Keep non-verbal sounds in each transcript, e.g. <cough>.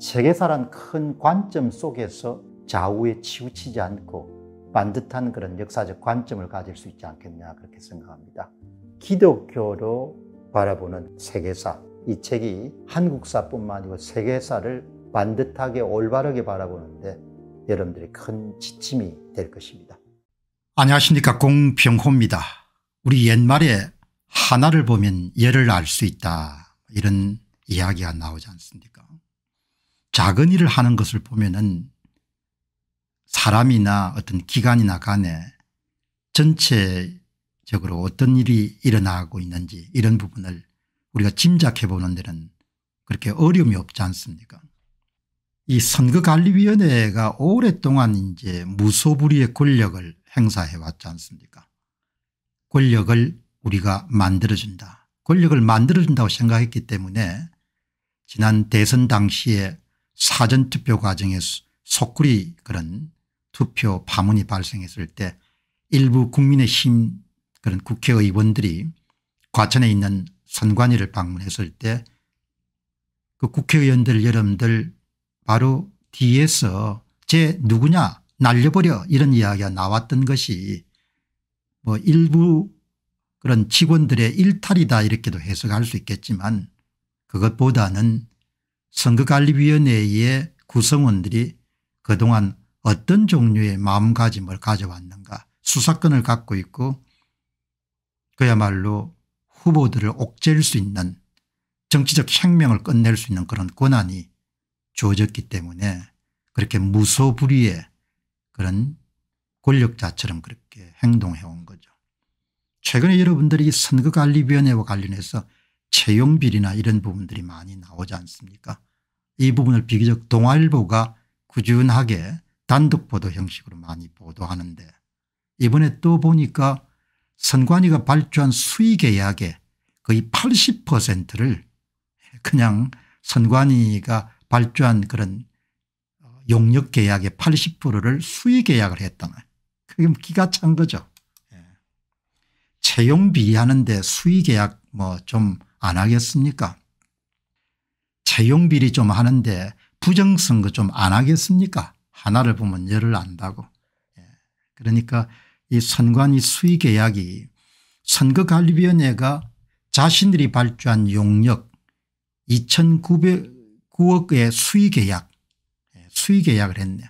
세계사란 큰 관점 속에서 좌우에 치우치지 않고 반듯한 그런 역사적 관점을 가질 수 있지 않겠냐 그렇게 생각합니다. 기독교로 바라보는 세계사 이 책이 한국사뿐만 아니고 세계사를 반듯하게 올바르게 바라보는데 여러분들이 큰 지침이 될 것입니다. 안녕하십니까 공병호입니다. 우리 옛말에 하나를 보면 예를 알 수 있다 이런 이야기가 나오지 않습니까? 작은 일을 하는 것을 보면은 사람이나 어떤 기관이나 간에 전체적으로 어떤 일이 일어나고 있는지 이런 부분을 우리가 짐작해 보는 데는 그렇게 어려움이 없지 않습니까 이 선거관리위원회가 오랫동안 이제 무소불위의 권력을 행사해 왔지 않습니까 권력을 우리가 만들어준다 권력을 만들어준다고 생각했기 때문에 지난 대선 당시에 사전투표 과정에서 속구리 그런 투표 파문이 발생했을 때 일부 국민의힘 그런 국회의원들이 과천에 있는 선관위를 방문했을 때 그 국회의원들 여러분들 바로 뒤에서 제 누구냐 날려버려 이런 이야기가 나왔던 것이 뭐 일부 그런 직원들의 일탈이다 이렇게도 해석할 수 있겠지만 그것보다는 선거관리위원회의 구성원들이 그동안 어떤 종류의 마음가짐을 가져왔는가 수사권을 갖고 있고 그야말로 후보들을 옥죄일 수 있는 정치적 혁명을 끝낼 수 있는 그런 권한이 주어졌기 때문에 그렇게 무소불위의 그런 권력자처럼 그렇게 행동해온 거죠. 최근에 여러분들이 선거관리위원회와 관련해서 채용 비리나 이런 부분들이 많이 나오지 않습니까 이 부분을 비교적 동아일보가 꾸준하게 단독 보도 형식으로 많이 보도하는데 이번에 또 보니까 선관위가 발주한 수의계약의 거의 80%를 그냥 선관위가 발주한 그런 어, 용역 계약의 80%를 수의 계약을 했다는 그게 뭐 기가 찬 거죠. 예. 채용 비하는데 수의 계약 뭐좀 안 하겠습니까? 채용비리 좀 하는데 부정선거 좀 안 하겠습니까? 하나를 보면 열을 안다고. 예. 그러니까 이 선관위 수의계약이 선거관리위원회가 자신들이 발주한 용역 2,900억의 수의계약 예, 수의계약을 했네요.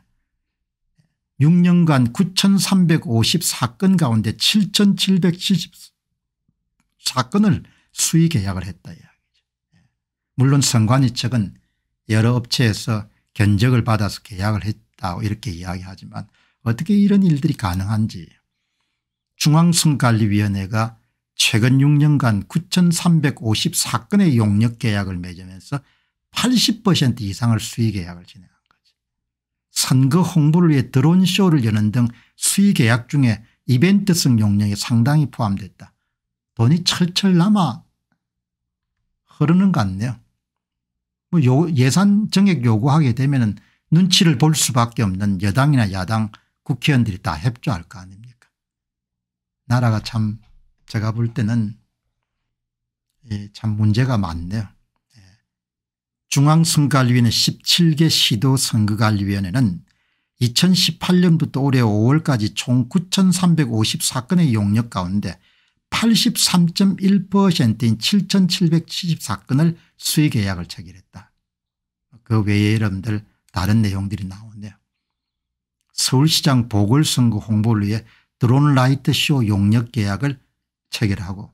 6년간 9,354건 가운데 7,770 사건을 수의 계약을 했다 이야기죠. 예. 물론 선관위 측은 여러 업체에서 견적을 받아서 계약을 했다 이렇게 이야기하지만 어떻게 이런 일들이 가능한지 중앙선관리위원회가 최근 6년간 9354건의 용역 계약을 맺으면서 80% 이상을 수의 계약을 진행한 거지. 선거 홍보를 위해 드론쇼를 여는 등 수의 계약 중에 이벤트성 용역이 상당히 포함됐다. 돈이 철철 남아 흐르는 것 같네요. 뭐 예산 정액 요구하게 되면 눈치를 볼 수밖에 없는 여당이나 야당 국회의원들이 다 협조할 거 아닙니까 나라가 참 제가 볼 때는 예, 참 문제가 많네요. 예. 중앙선거관리위원회 17개 시도 선거관리위원회는 2018년부터 올해 5월까지 총 9354건의 용역 가운데 83.1%인 7774건을 수의계약을 체결했다. 그 외에 여러분들 다른 내용들이 나오네요. 서울시장 보궐선거 홍보를 위해 드론 라이트쇼 용역 계약을 체결하고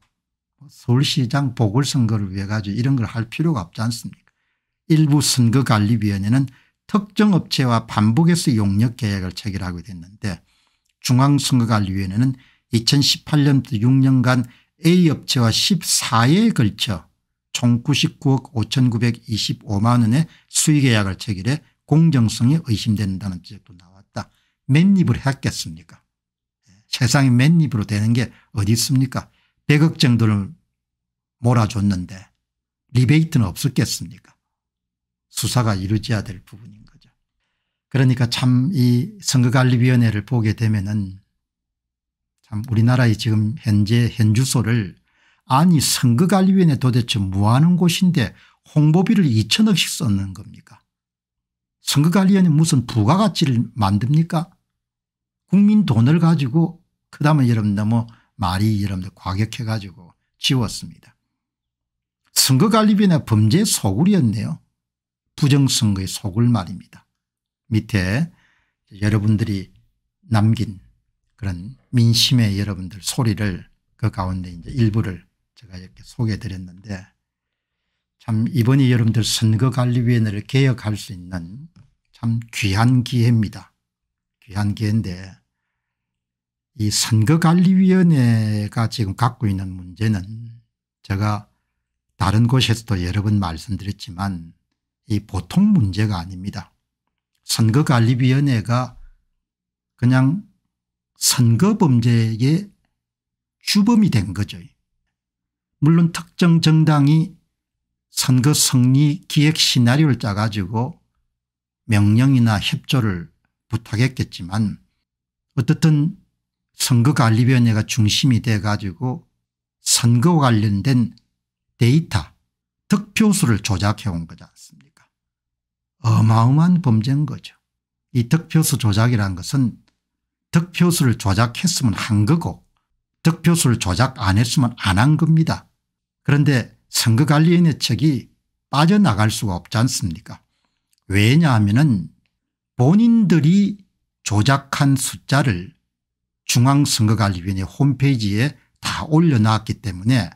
서울시장 보궐선거를 위해 가지고 이런 걸 할 필요가 없지 않습니까 일부 선거관리위원회는 특정 업체와 반복해서 용역 계약을 체결하게 됐는데 중앙선거관리위원회는 2018년부터 6년간 A업체와 14회에 걸쳐 총 99억 5925만 원의 수의계약을 체결해 공정성이 의심된다는 지적도 나왔다. 맨입으로 했겠습니까 세상에 맨입으로 되는 게 어디 있습니까 100억 정도를 몰아줬는데 리베이트는 없었겠습니까 수사가 이루어져야 될 부분인 거죠. 그러니까 참 이 선거관리위원회를 보게 되면 은참 우리나라의 지금 현재 현주소를 아니 선거관리위원회 도대체 뭐하는 곳인데 홍보비를 2천억씩 썼는 겁니까 선거관리위원회 무슨 부가가치를 만듭니까 국민 돈을 가지고 그다음에 여러분 너무 뭐 말이 여러분들 과격해 가지고 지웠습니다. 선거관리위원회 범죄의 소굴이었네요. 부정선거의 소굴 말입니다. 밑에 여러분들이 남긴 그런 민심의 여러분들 소리를 그 가운데 이제 일부를 제가 이렇게 소개해 드렸는데 참 이번이 여러분들 선거관리위원회를 개혁할 수 있는 참 귀한 기회입니다. 귀한 기회인데 이 선거관리위원회가 지금 갖고 있는 문제는 제가 다른 곳에서도 여러 번 말씀드렸지만 이 보통 문제가 아닙니다. 선거관리위원회가 그냥 선거범죄의 주범이 된 거죠. 물론 특정 정당이 선거 승리 기획 시나리오를 짜가지고 명령이나 협조를 부탁했겠지만 어떻든 선거관리위원회가 중심이 돼가지고 선거와 관련된 데이터 득표수를 조작해온 거지 않습니까 어마어마한 범죄인 거죠. 이 득표수 조작이라는 것은 득표수를 조작했으면 한 거고 득표수를 조작 안 했으면 안 한 겁니다. 그런데 선거관리위원회 측이 빠져나갈 수가 없지 않습니까 왜냐하면 은 본인들이 조작한 숫자를 중앙선거관리위원회 홈페이지에 다 올려놨기 때문에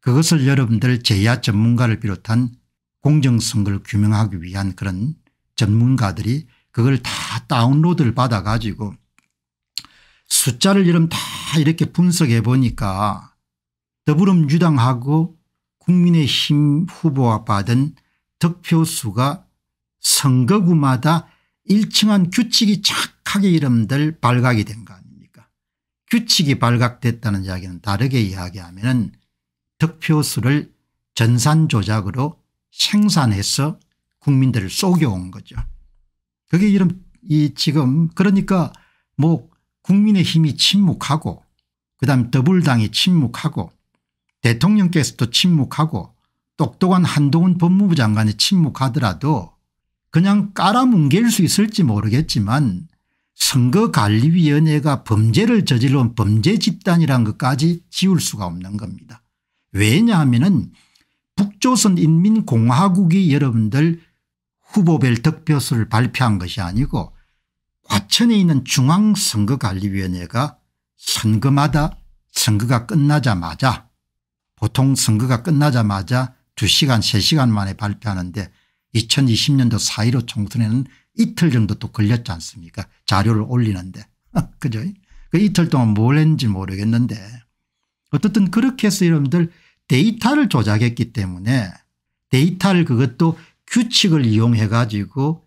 그것을 여러분들 제야 전문가를 비롯한 공정선거를 규명하기 위한 그런 전문가들이 그걸 다 다운로드를 받아가지고 숫자를 이름 다 이렇게 분석해 보니까 더불어민주당하고 국민의힘 후보와 받은 득표수가 선거구마다 일정한 규칙이 착하게 이름들 발각이 된 거 아닙니까 규칙이 발각됐다는 이야기는 다르게 이야기하면 은 득표수를 전산조작으로 생산해서 국민들을 속여온 거죠. 그게 이름 이 지금 그러니까 뭐 국민의힘이 침묵하고 그다음 더불당이 침묵하고 대통령께서도 침묵하고 똑똑한 한동훈 법무부 장관이 침묵하더라도 그냥 깔아뭉갤 수 있을지 모르겠지만 선거관리위원회가 범죄를 저질러온 범죄 집단이란 것까지 지울 수가 없는 겁니다. 왜냐하면 북조선인민공화국이 여러분들 후보별 득표수를 발표한 것이 아니고 과천에 있는 중앙선거관리위원회가 선거마다 선거가 끝나자마자 보통 선거가 끝나자마자 2시간 3시간 만에 발표하는데 2020년도 4.15 총선에는 이틀 정도 또 걸렸지 않습니까 자료를 올리는데 어, 그죠 그 이틀 동안 뭘 했는지 모르겠는데 어쨌든 그렇게 해서 여러분들 데이터를 조작했기 때문에 데이터를 그것도 규칙을 이용해 가지고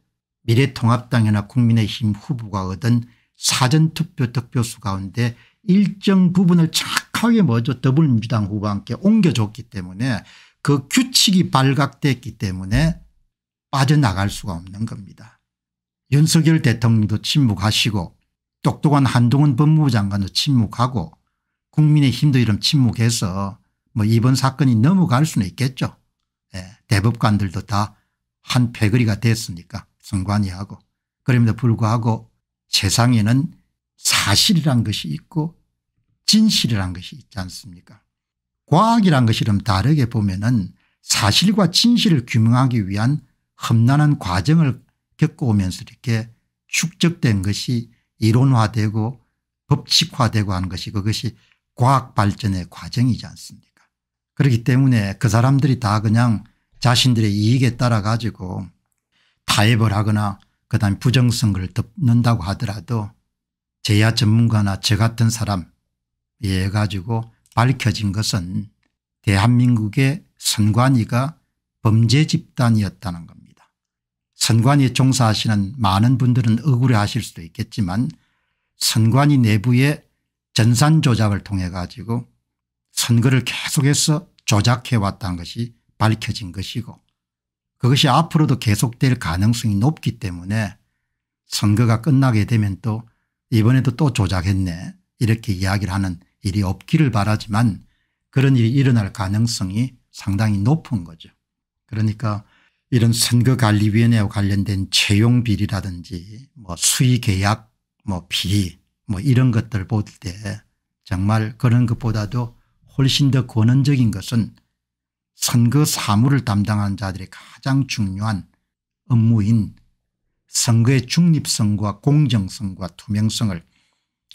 미래통합당이나 국민의힘 후보가 얻은 사전투표 득표수 가운데 일정 부분을 착하게 먼저 더불민주당 후보와 함께 옮겨줬기 때문에 그 규칙이 발각됐기 때문에 빠져나갈 수가 없는 겁니다. 윤석열 대통령도 침묵하시고 똑똑한 한동훈 법무부 장관도 침묵하고 국민의힘도 이런 침묵해서 뭐 이번 사건이 넘어갈 수는 있겠죠. 예, 대법관들도 다 한 패거리가 됐으니까 성관이하고 그럼에도 불구하고 세상에는 사실이란 것이 있고 진실이란 것이 있지 않습니까 과학이란 것이 좀 다르게 보면 은 사실과 진실을 규명하기 위한 험난한 과정을 겪어오면서 이렇게 축적된 것이 이론화되고 법칙화되고 하는 것이 그것이 과학 발전의 과정이지 않습니까 그렇기 때문에 그 사람들이 다 그냥 자신들의 이익에 따라 가지고 타협을 하거나 그다음에 부정선거를 덮는다고 하더라도 제야 전문가나 저 같은 사람에 이 예, 가지고 밝혀진 것은 대한민국의 선관위가 범죄 집단이었다는 겁니다. 선관위 종사하시는 많은 분들은 억울해하실 수도 있겠지만 선관위 내부의 전산 조작을 통해 가지고 선거를 계속해서 조작해왔다는 것이 밝혀진 것이고 그것이 앞으로도 계속될 가능성이 높기 때문에 선거가 끝나게 되면 또 이번에도 또 조작했네 이렇게 이야기를 하는 일이 없기를 바라지만 그런 일이 일어날 가능성이 상당히 높은 거죠. 그러니까 이런 선거관리위원회와 관련된 채용 비리라든지 뭐 수의계약 뭐 비리 뭐 이런 것들 볼 때 정말 그런 것보다도 훨씬 더 권원적인 것은 선거 사무를 담당하는 자들의 가장 중요한 업무인 선거의 중립성과 공정성과 투명성을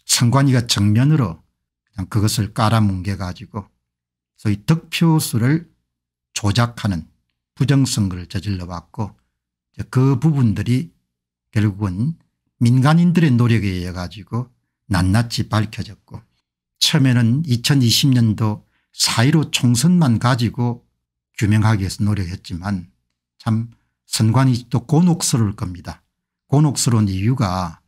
선관위가 정면으로 그냥 그것을 깔아뭉개 가지고 소위 득표수를 조작하는 부정선거를 저질러 왔고 그 부분들이 결국은 민간인들의 노력에 의해 가지고 낱낱이 밝혀졌고 처음에는 2020년도 4.15 총선만 가지고 규명하기 위해서 노력했지만 참 선관위 또 곤혹스러울 겁니다. 곤혹스러운 이유가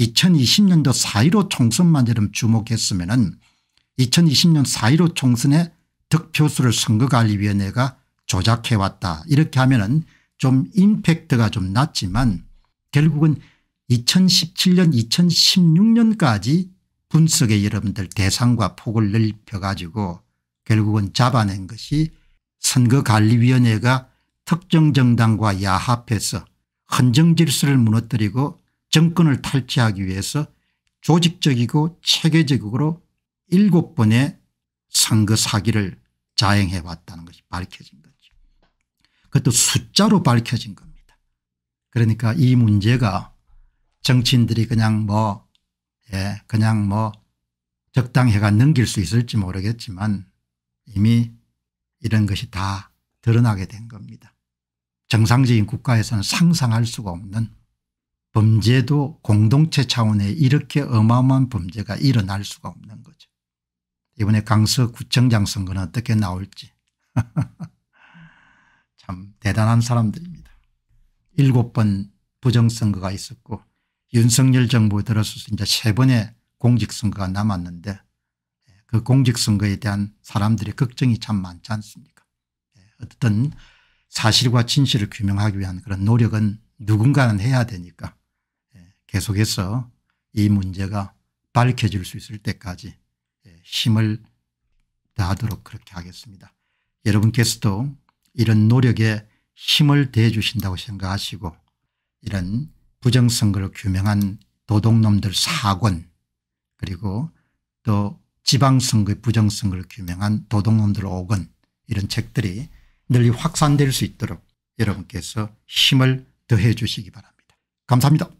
2020년도 4.15 총선만처럼 주목했으면 2020년 4.15 총선에 득표수를 선거관리위원회가 조작해왔다 이렇게 하면 은좀 임팩트가 좀 낮지만 결국은 2017년 2016년까지 분석에 여러분들 대상과 폭을 넓혀가지고 결국은 잡아낸 것이 선거관리위원회가 특정 정당과 야합해서 헌정 질서를 무너뜨리고 정권을 탈취하기 위해서 조직적이고 체계적으로 일곱 번의 선거 사기를 자행해 왔다는 것이 밝혀진 거죠. 그것도 숫자로 밝혀진 겁니다. 그러니까 이 문제가 정치인들이 그냥 뭐 예, 그냥 뭐 적당해가 넘길 수 있을지 모르겠지만 이미 이런 것이 다 드러나게 된 겁니다. 정상적인 국가에서는 상상할 수가 없는 범죄도 공동체 차원에 이렇게 어마어마한 범죄가 일어날 수가 없는 거죠. 이번에 강서구청장 선거는 어떻게 나올지 <laughs> 참 대단한 사람들입니다. 일곱 번 부정선거가 있었고 윤석열 정부에 들어서서 이제 세 번의 공직선거가 남았는데 그 공직선거에 대한 사람들의 걱정이 참 많지 않습니까 예, 어떤 사실과 진실을 규명하기 위한 그런 노력은 누군가는 해야 되니까 예, 계속해서 이 문제가 밝혀질 수 있을 때까지 예, 힘을 다하도록 그렇게 하겠습니다. 여러분께서도 이런 노력에 힘을 대해 주신다고 생각하시고 이런 부정선거를 규명한 도둑놈들 사권 그리고 또 지방선거의 부정선거를 규명한 도덕놈들 5권 이런 책들이 널리 확산될 수 있도록 여러분께서 힘을 더해 주시기 바랍니다. 감사합니다.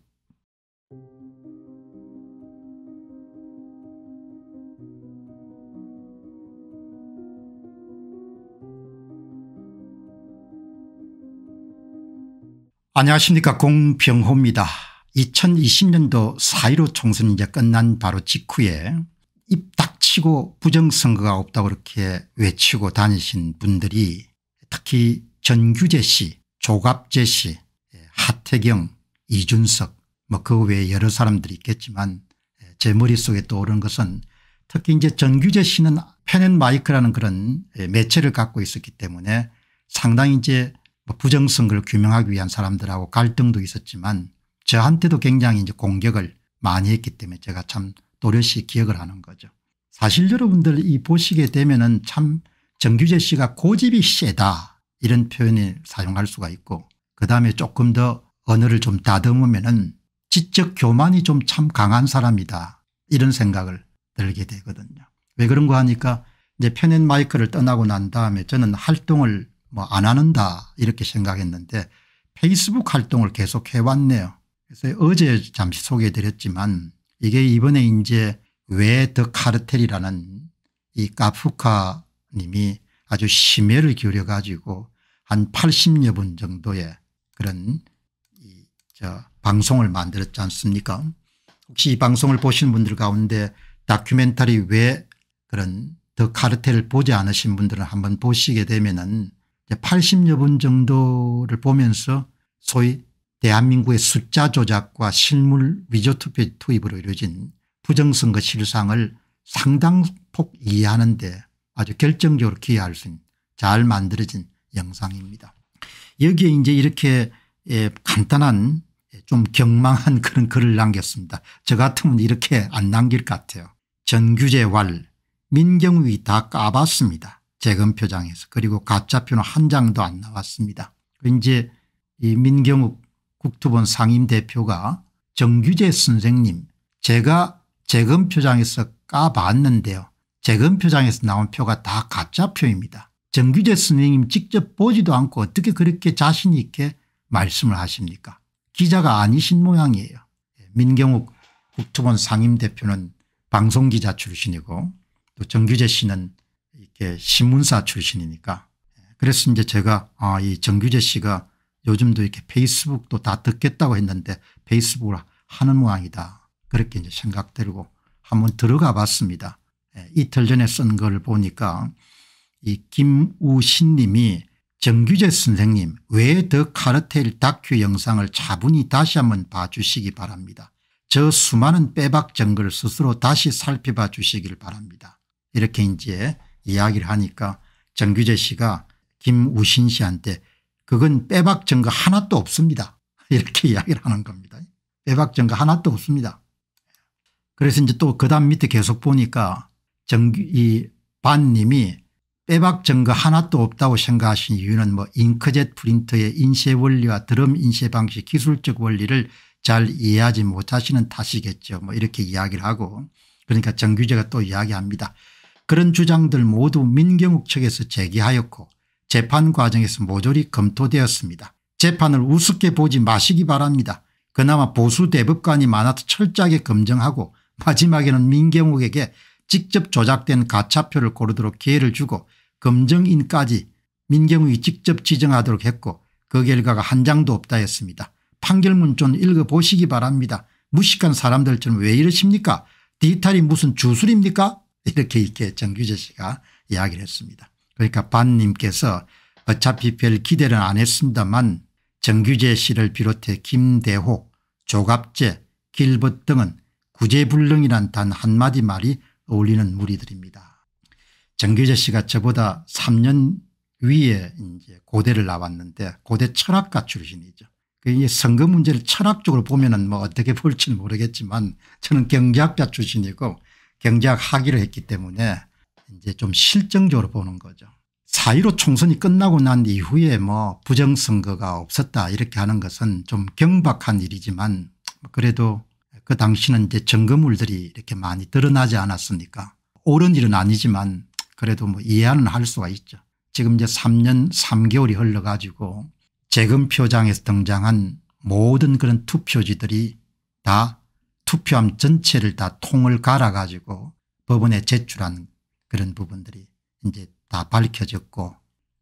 안녕하십니까 공병호입니다. 2020년도 4.15 총선이 이제 끝난 바로 직후에 치고 부정선거가 없다고 그렇게 외치고 다니신 분들이 특히 전규재 씨 조갑재 씨 예, 하태경 이준석 뭐 그 외에 여러 사람들이 있겠지만 예, 제 머릿속에 떠오른 것은 특히 이제 전규재 씨는 펜앤마이크라는 그런 예, 매체를 갖고 있었기 때문에 상당히 이제 뭐 부정선거를 규명하기 위한 사람들하고 갈등도 있었지만 저한테도 굉장히 이제 공격을 많이 했기 때문에 제가 참 또렷이 기억을 하는 거죠. 사실 여러분들 이 보시게 되면은 참 정규재 씨가 고집이 세다 이런 표현을 사용할 수가 있고 그다음에 조금 더 언어를 좀 다듬으면은 지적 교만이 좀 참 강한 사람이다 이런 생각을 들게 되거든요. 왜그런거 하니까 이제 펜앤 마이크를 떠나고 난 다음에 저는 활동을 뭐 안 하는다 이렇게 생각했는데 페이스북 활동을 계속 해왔네요. 그래서 어제 잠시 소개해드렸지만 이게 이번에 이제 왜더 카르텔이라는 이까프카 님이 아주 심혈을 기울여 가지고 한 80여 분 정도의 그런 이저 방송을 만들었지 않습니까 혹시 이 방송을 보신 분들 가운데 다큐멘터리 왜 그런 더 카르텔을 보지 않으신 분들은 한번 보시게 되면은 80여 분 정도를 보면서 소위 대한민국의 숫자 조작과 실물 위조 투표 투입으로 이루어진 부정선거 실상을 상당폭 이해하는 데 아주 결정적으로 기여할 수 있는 잘 만들어진 영상입니다. 여기에 이제 이렇게 예, 간단한 예, 좀 경망한 <laughs> 그런 글을 남겼습니다. 저 같으면 이렇게 안 남길 것 같아요. 전규제 왈 민경위 다 까봤습니다. 재검표장에서 그리고 가짜표는 한 장도 안 나왔습니다. 그 이제 이 민경욱 국토본 상임대표가 정규재 선생님 제가 재검표장에서 까봤는데요. 재검표장에서 나온 표가 다 가짜표입니다. 정규재 선생님 직접 보지도 않고 어떻게 그렇게 자신 있게 말씀을 하십니까 기자가 아니신 모양이에요. 예, 민경욱 국토본 상임대표는 방송기자 출신이고 또 정규재 씨는 이렇게 신문사 출신이니까 예, 그래서 이제 제가 아, 이 정규재 씨가 요즘도 이렇게 페이스북도 다 듣겠다고 했는데 페이스북을 하는 모양이다. 그렇게 이제 생각되고 한번 들어가 봤습니다. 예, 이틀 전에 쓴 걸 보니까 이 김우신 님이 정규재 선생님 왜 더 카르텔 다큐 영상을 차분히 다시 한번 봐주시기 바랍니다. 저 수많은 빼박 증거를 스스로 다시 살펴봐 주시길 바랍니다. 이렇게 이제 이야기를 하니까 정규재 씨가 김우신 씨한테 그건 빼박증거 하나도 없습니다. <laughs> 이렇게 이야기를 하는 겁니다. 빼박증거 하나도 없습니다. 그래서 이제 또 그 다음 밑에 계속 보니까 정, 이 반님이 빼박 증거 하나도 없다고 생각하신 이유는 뭐 잉크젯 프린터의 인쇄 원리와 드럼 인쇄 방식 기술적 원리를 잘 이해하지 못하시는 탓이겠죠. 뭐 이렇게 이야기를 하고 그러니까 정규제가 또 이야기합니다. 그런 주장들 모두 민경욱 측에서 제기하였고 재판 과정에서 모조리 검토되었습니다. 재판을 우습게 보지 마시기 바랍니다. 그나마 보수 대법관이 많아도 철저하게 검증하고 마지막에는 민경욱에게 직접 조작된 가차표를 고르도록 기회를 주고 검증인까지 민경욱이 직접 지정하도록 했고 그 결과가 한 장도 없다 했습니다. 판결문 좀 읽어보시기 바랍니다. 무식한 사람들처럼 왜 이러십니까 디지털이 무슨 주술입니까 이렇게 이렇게 정규재 씨가 이야기를 했습니다. 그러니까 반 님께서 어차피 별 기대는 안 했습니다만 정규재 씨를 비롯해 김대호 조갑재 길벗 등은 구제불능이란 단 한마디 말이 어울리는 무리들입니다. 정규재 씨가 저보다 3년 위에 이제 고대를 나왔는데 고대 철학가 출신이죠. 그 이게 선거 문제를 철학적으로 보면뭐 어떻게 볼지는 모르겠지만 저는 경제학자 출신이고 경제학 학위를 했기 때문에 이제 좀 실정적으로 보는 거죠. 4.15 총선이 끝나고 난 이후에 뭐 부정선거가 없었다 이렇게 하는 것은 좀 경박한 일이지만 그래도 그 당시는 이제 증거물들이 이렇게 많이 드러나지 않았습니까 옳은 일은 아니지만 그래도 뭐 이해는 할 수가 있죠. 지금 이제 3년 3개월이 흘러가지고 재검표장에서 등장한 모든 그런 투표지들이 다 투표함 전체를 다 통을 갈아가지고 법원에 제출한 그런 부분들이 이제 다 밝혀졌고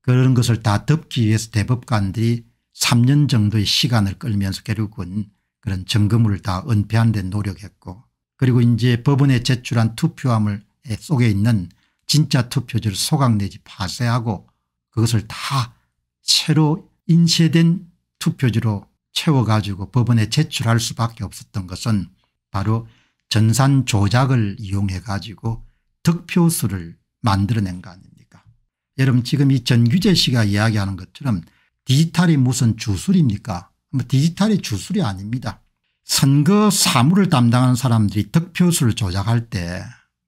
그런 것을 다 덮기 위해서 대법관들이 3년 정도의 시간을 끌면서 결국은 그런 점검을 다은폐한데 노력했고 그리고 이제 법원에 제출한 투표함을 속에 있는 진짜 투표지를 소각 내지 파쇄하고 그것을 다 새로 인쇄된 투표지로 채워가지고 법원에 제출할 수밖에 없었던 것은 바로 전산 조작을 이용해 가지고 득표수를 만들어낸 거 아닙니까 여러분 지금 이 전규재 씨가 이야기하는 것처럼 디지털이 무슨 주술입니까 뭐 디지털이 주술이 아닙니다. 선거 사무를 담당하는 사람들이 득표수를 조작할 때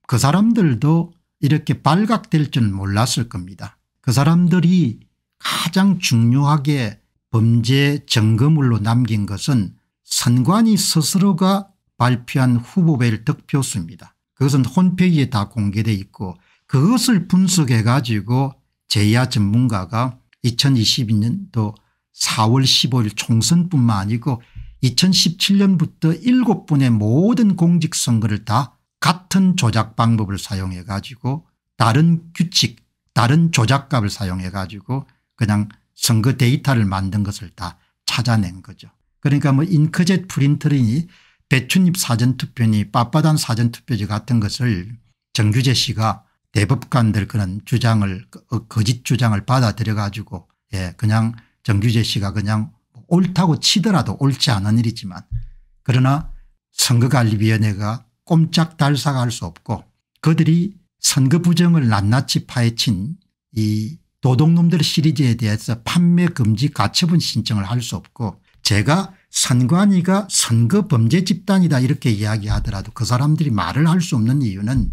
그 사람들도 이렇게 발각될 줄 몰랐을 겁니다. 그 사람들이 가장 중요하게 범죄 증거물로 남긴 것은 선관위 스스로가 발표한 후보별 득표수입니다. 그것은 홈페이지에 다 공개돼 있고 그것을 분석해 가지고 제야 전문가가 2022년도 4월 15일 총선뿐만 아니고 2017년부터 7분의 모든 공직선거를 다 같은 조작 방법을 사용해 가지고 다른 규칙 다른 조작값을 사용해 가지고 그냥 선거 데이터를 만든 것을 다 찾아낸 거죠. 그러니까 뭐 잉크젯 프린터링이 배춧잎 사전투표니 빳빳한 사전투표지 같은 것을 정규재 씨가 대법관들 그런 주장을 그, 어, 거짓 주장을 받아들여 가지고 예 그냥 정규재 씨가 그냥 옳다고 치더라도 옳지 않은 일이지만 그러나 선거관리위원회가 꼼짝 달싹할 수 없고 그들이 선거 부정을 낱낱이 파헤친 이노동놈들 시리즈에 대해서 판매 금지 가처분 신청을 할 수 없고 제가 선관위가 선거 범죄 집단이다 이렇게 이야기하더라도 그 사람들이 말을 할 수 없는 이유는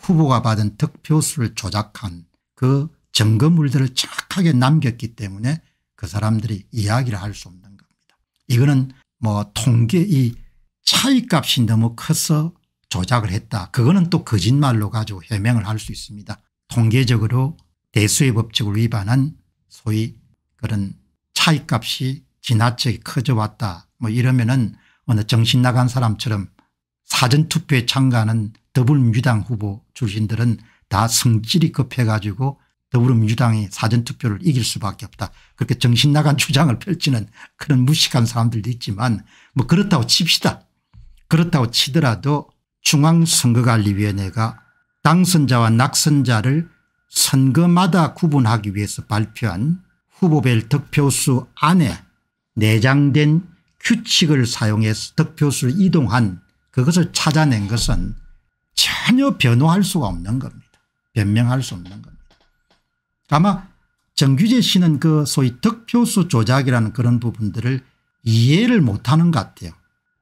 후보가 받은 득표수를 조작한 그 증거물들을 착하게 남겼기 때문에 그 사람들이 이야기를 할 수 없는 겁니다. 이거는 뭐 통계 이 차이값이 너무 커서 조작을 했다. 그거는 또 거짓말로 가지고 해명을 할 수 있습니다. 통계적으로 대수의 법칙을 위반한 소위 그런 차이값이 지나치게 커져 왔다. 뭐 이러면은 어느 정신 나간 사람처럼 사전투표에 참가하는 더불민주당 후보 출신들은 다 성질이 급해가지고 더불어민주당이 사전투표를 이길 수밖에 없다. 그렇게 정신 나간 <laughs> 주장을 펼치는 그런 무식한 사람들도 있지만 뭐 그렇다고 칩시다. 그렇다고 치더라도 중앙선거관리위원회가 당선자와 낙선자를 선거마다 구분하기 위해서 발표한 후보별 득표수 안에 내장된 규칙을 사용해서 득표수를 이동한 그것을 찾아낸 것은 전혀 변호할 수가 없는 겁니다. 변명할 수 없는 겁니다. 아마 정규재 씨는 그 소위 득표수 조작이라는 그런 부분들을 이해를 못하는 것 같아요.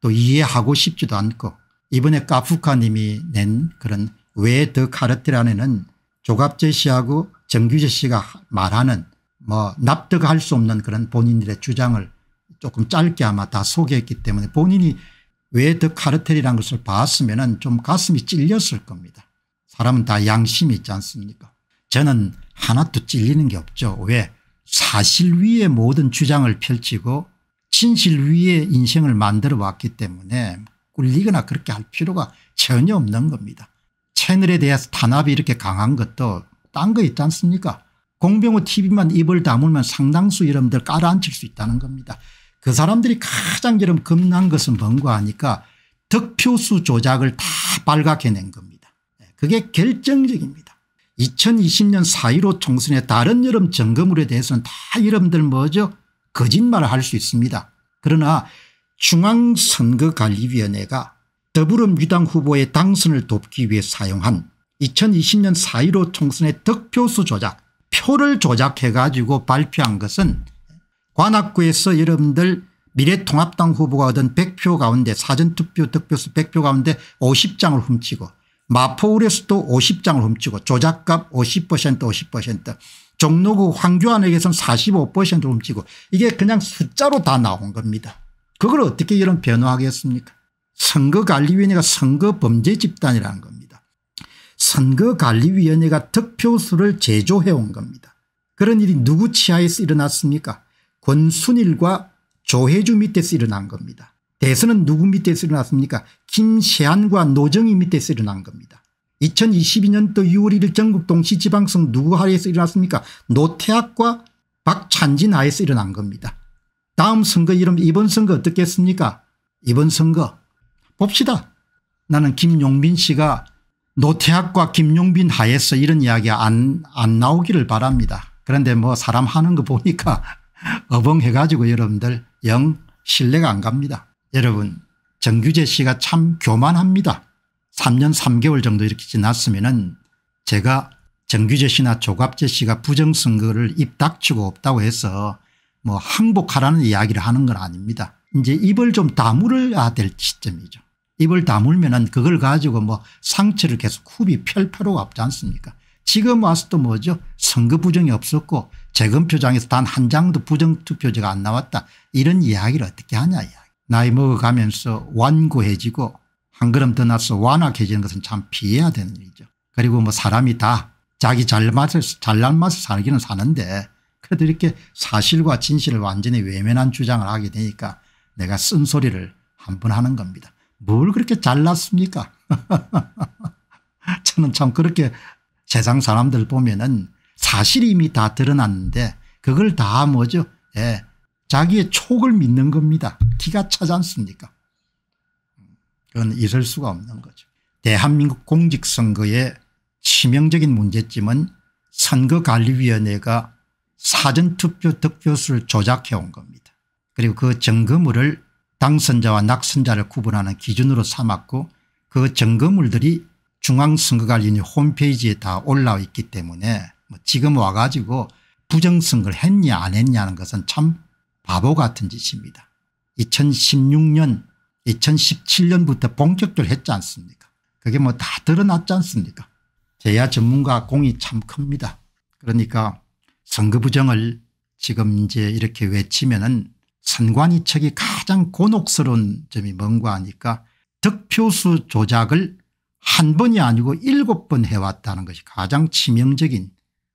또 이해하고 싶지도 않고 이번에 까푸카님이 낸 그런 왜 더 카르텔안에는 조갑재 씨하고 정규재 씨가 말하는 뭐 납득할 수 없는 그런 본인들의 주장을 조금 짧게 아마 다 소개했기 때문에 본인이 왜 더 카르텔이라는 것을 봤으면 좀 가슴이 찔렸을 겁니다. 사람은 다 양심이 있지 않습니까 저는 하나도 찔리는 게 없죠. 왜 사실 위에 모든 주장을 펼치고 진실 위에 인생을 만들어 왔기 때문에 꿀리거나 그렇게 할 필요가 전혀 없는 겁니다. 채널에 대해서 탄압이 이렇게 강한 것도 딴 거 있지 않습니까 공병호 tv만 입을 다물면 상당수 여러분들 깔아앉힐 수 있다는 겁니다. 그 사람들이 가장 여러분 겁난 것은 뭔가 하니까 득표수 조작을 다 발각해낸 겁니다. 네, 그게 결정적입니다. 2020년 4.15 총선의 다른 여름 점검물에 대해서는 다 여러분들 뭐죠 거짓말을 할 수 있습니다. 그러나 중앙선거관리위원회가 더불어민주당 후보의 당선을 돕기 위해 사용한 2020년 4.15 총선의 득표수 조작 표를 조작해 가지고 발표한 것은 관악구에서 여러분들 미래통합당 후보가 얻은 100표 가운데 사전투표 득표수 100표 가운데 50장을 훔치고 마포우레스도 50장을 훔치고 조작값 50% 50% 종로구 황교안에게선 45%를 훔치고 이게 그냥 숫자로 다 나온 겁니다. 그걸 어떻게 이런 변호하겠습니까 선거관리위원회가 선거범죄 집단이라는 겁니다. 선거관리위원회가 득표수를 제조해온 겁니다. 그런 일이 누구 치하에서 일어났습니까 권순일과 조혜주 밑에서 일어난 겁니다. 대선은 누구 밑에서 일어났습니까 김세한과 노정희 밑에서 일어난 겁니다. 2022년도 6월 1일 전국 동시지방선 누구 하에서 일어났습니까 노태학과 박찬진 하에서 일어난 겁니다. 다음 선거 이름 이번 선거 어떻겠습니까 이번 선거 봅시다. 나는 김용빈 씨가 노태학과 김용빈 하에서 이런 이야기 안, 안 나오기를 바랍니다. 그런데 뭐 사람 하는 거 보니까 <laughs> 어벙해가지고 여러분들 영 신뢰가 안 갑니다. 여러분 정규재 씨가 참 교만합니다. 3년 3개월 정도 이렇게 지났으면 은 제가 정규재 씨나 조갑재 씨가 부정선거를 입닥치고 없다고 해서 뭐 항복하라는 이야기를 하는 건 아닙니다. 이제 입을 좀 다물어야 될 시점이죠. 입을 다물면 은 그걸 가지고 뭐 상처를 계속 굽이 펼 필요가 없지 않습니까 지금 와서 도 뭐죠 선거 부정이 없었고 재검표장에서 단 한 장도 부정투표제가 안 나왔다 이런 이야기를 어떻게 하냐 이야 나이 먹어가면서 완고해지고 한 걸음 더 나서 완악해지는 것은 참 피해야 되는 일이죠. 그리고 뭐 사람이 다 자기 잘맛을 잘난 맛을 살기는 사는데 그래도 이렇게 사실과 진실을 완전히 외면한 주장을 하게 되니까 내가 쓴소리를 한 번 하는 겁니다. 뭘 그렇게 잘났습니까 <laughs> 저는 참 그렇게 세상 사람들 보면은 사실이 이미 다 드러났는데 그걸 다 뭐죠 예, 자기의 촉을 믿는 겁니다. 기가 차지 않습니까? 그건 있을 수가 없는 거죠. 대한민국 공직선거의 치명적인 문제점은 선거관리위원회가 사전투표 득표수를 조작해 온 겁니다. 그리고 그 증거물을 당선자와 낙선자를 구분하는 기준으로 삼았고 그 증거물들이 중앙선거관리위 홈페이지에 다 올라와 있기 때문에 뭐 지금 와가지고 부정선거를 했냐 안 했냐는 것은 참 바보 같은 짓입니다. 2016년 2017년부터 본격적으로 했지 않습니까 그게 뭐 다 드러났지 않습니까 제야 전문가 공이 참 큽니다. 그러니까 선거 부정을 지금 이제 이렇게 외치면은 선관위 측이 가장 곤혹스러운 점이 뭔가 하니까 득표수 조작을 한 번이 아니고 일곱 번 해왔다는 것이 가장 치명적인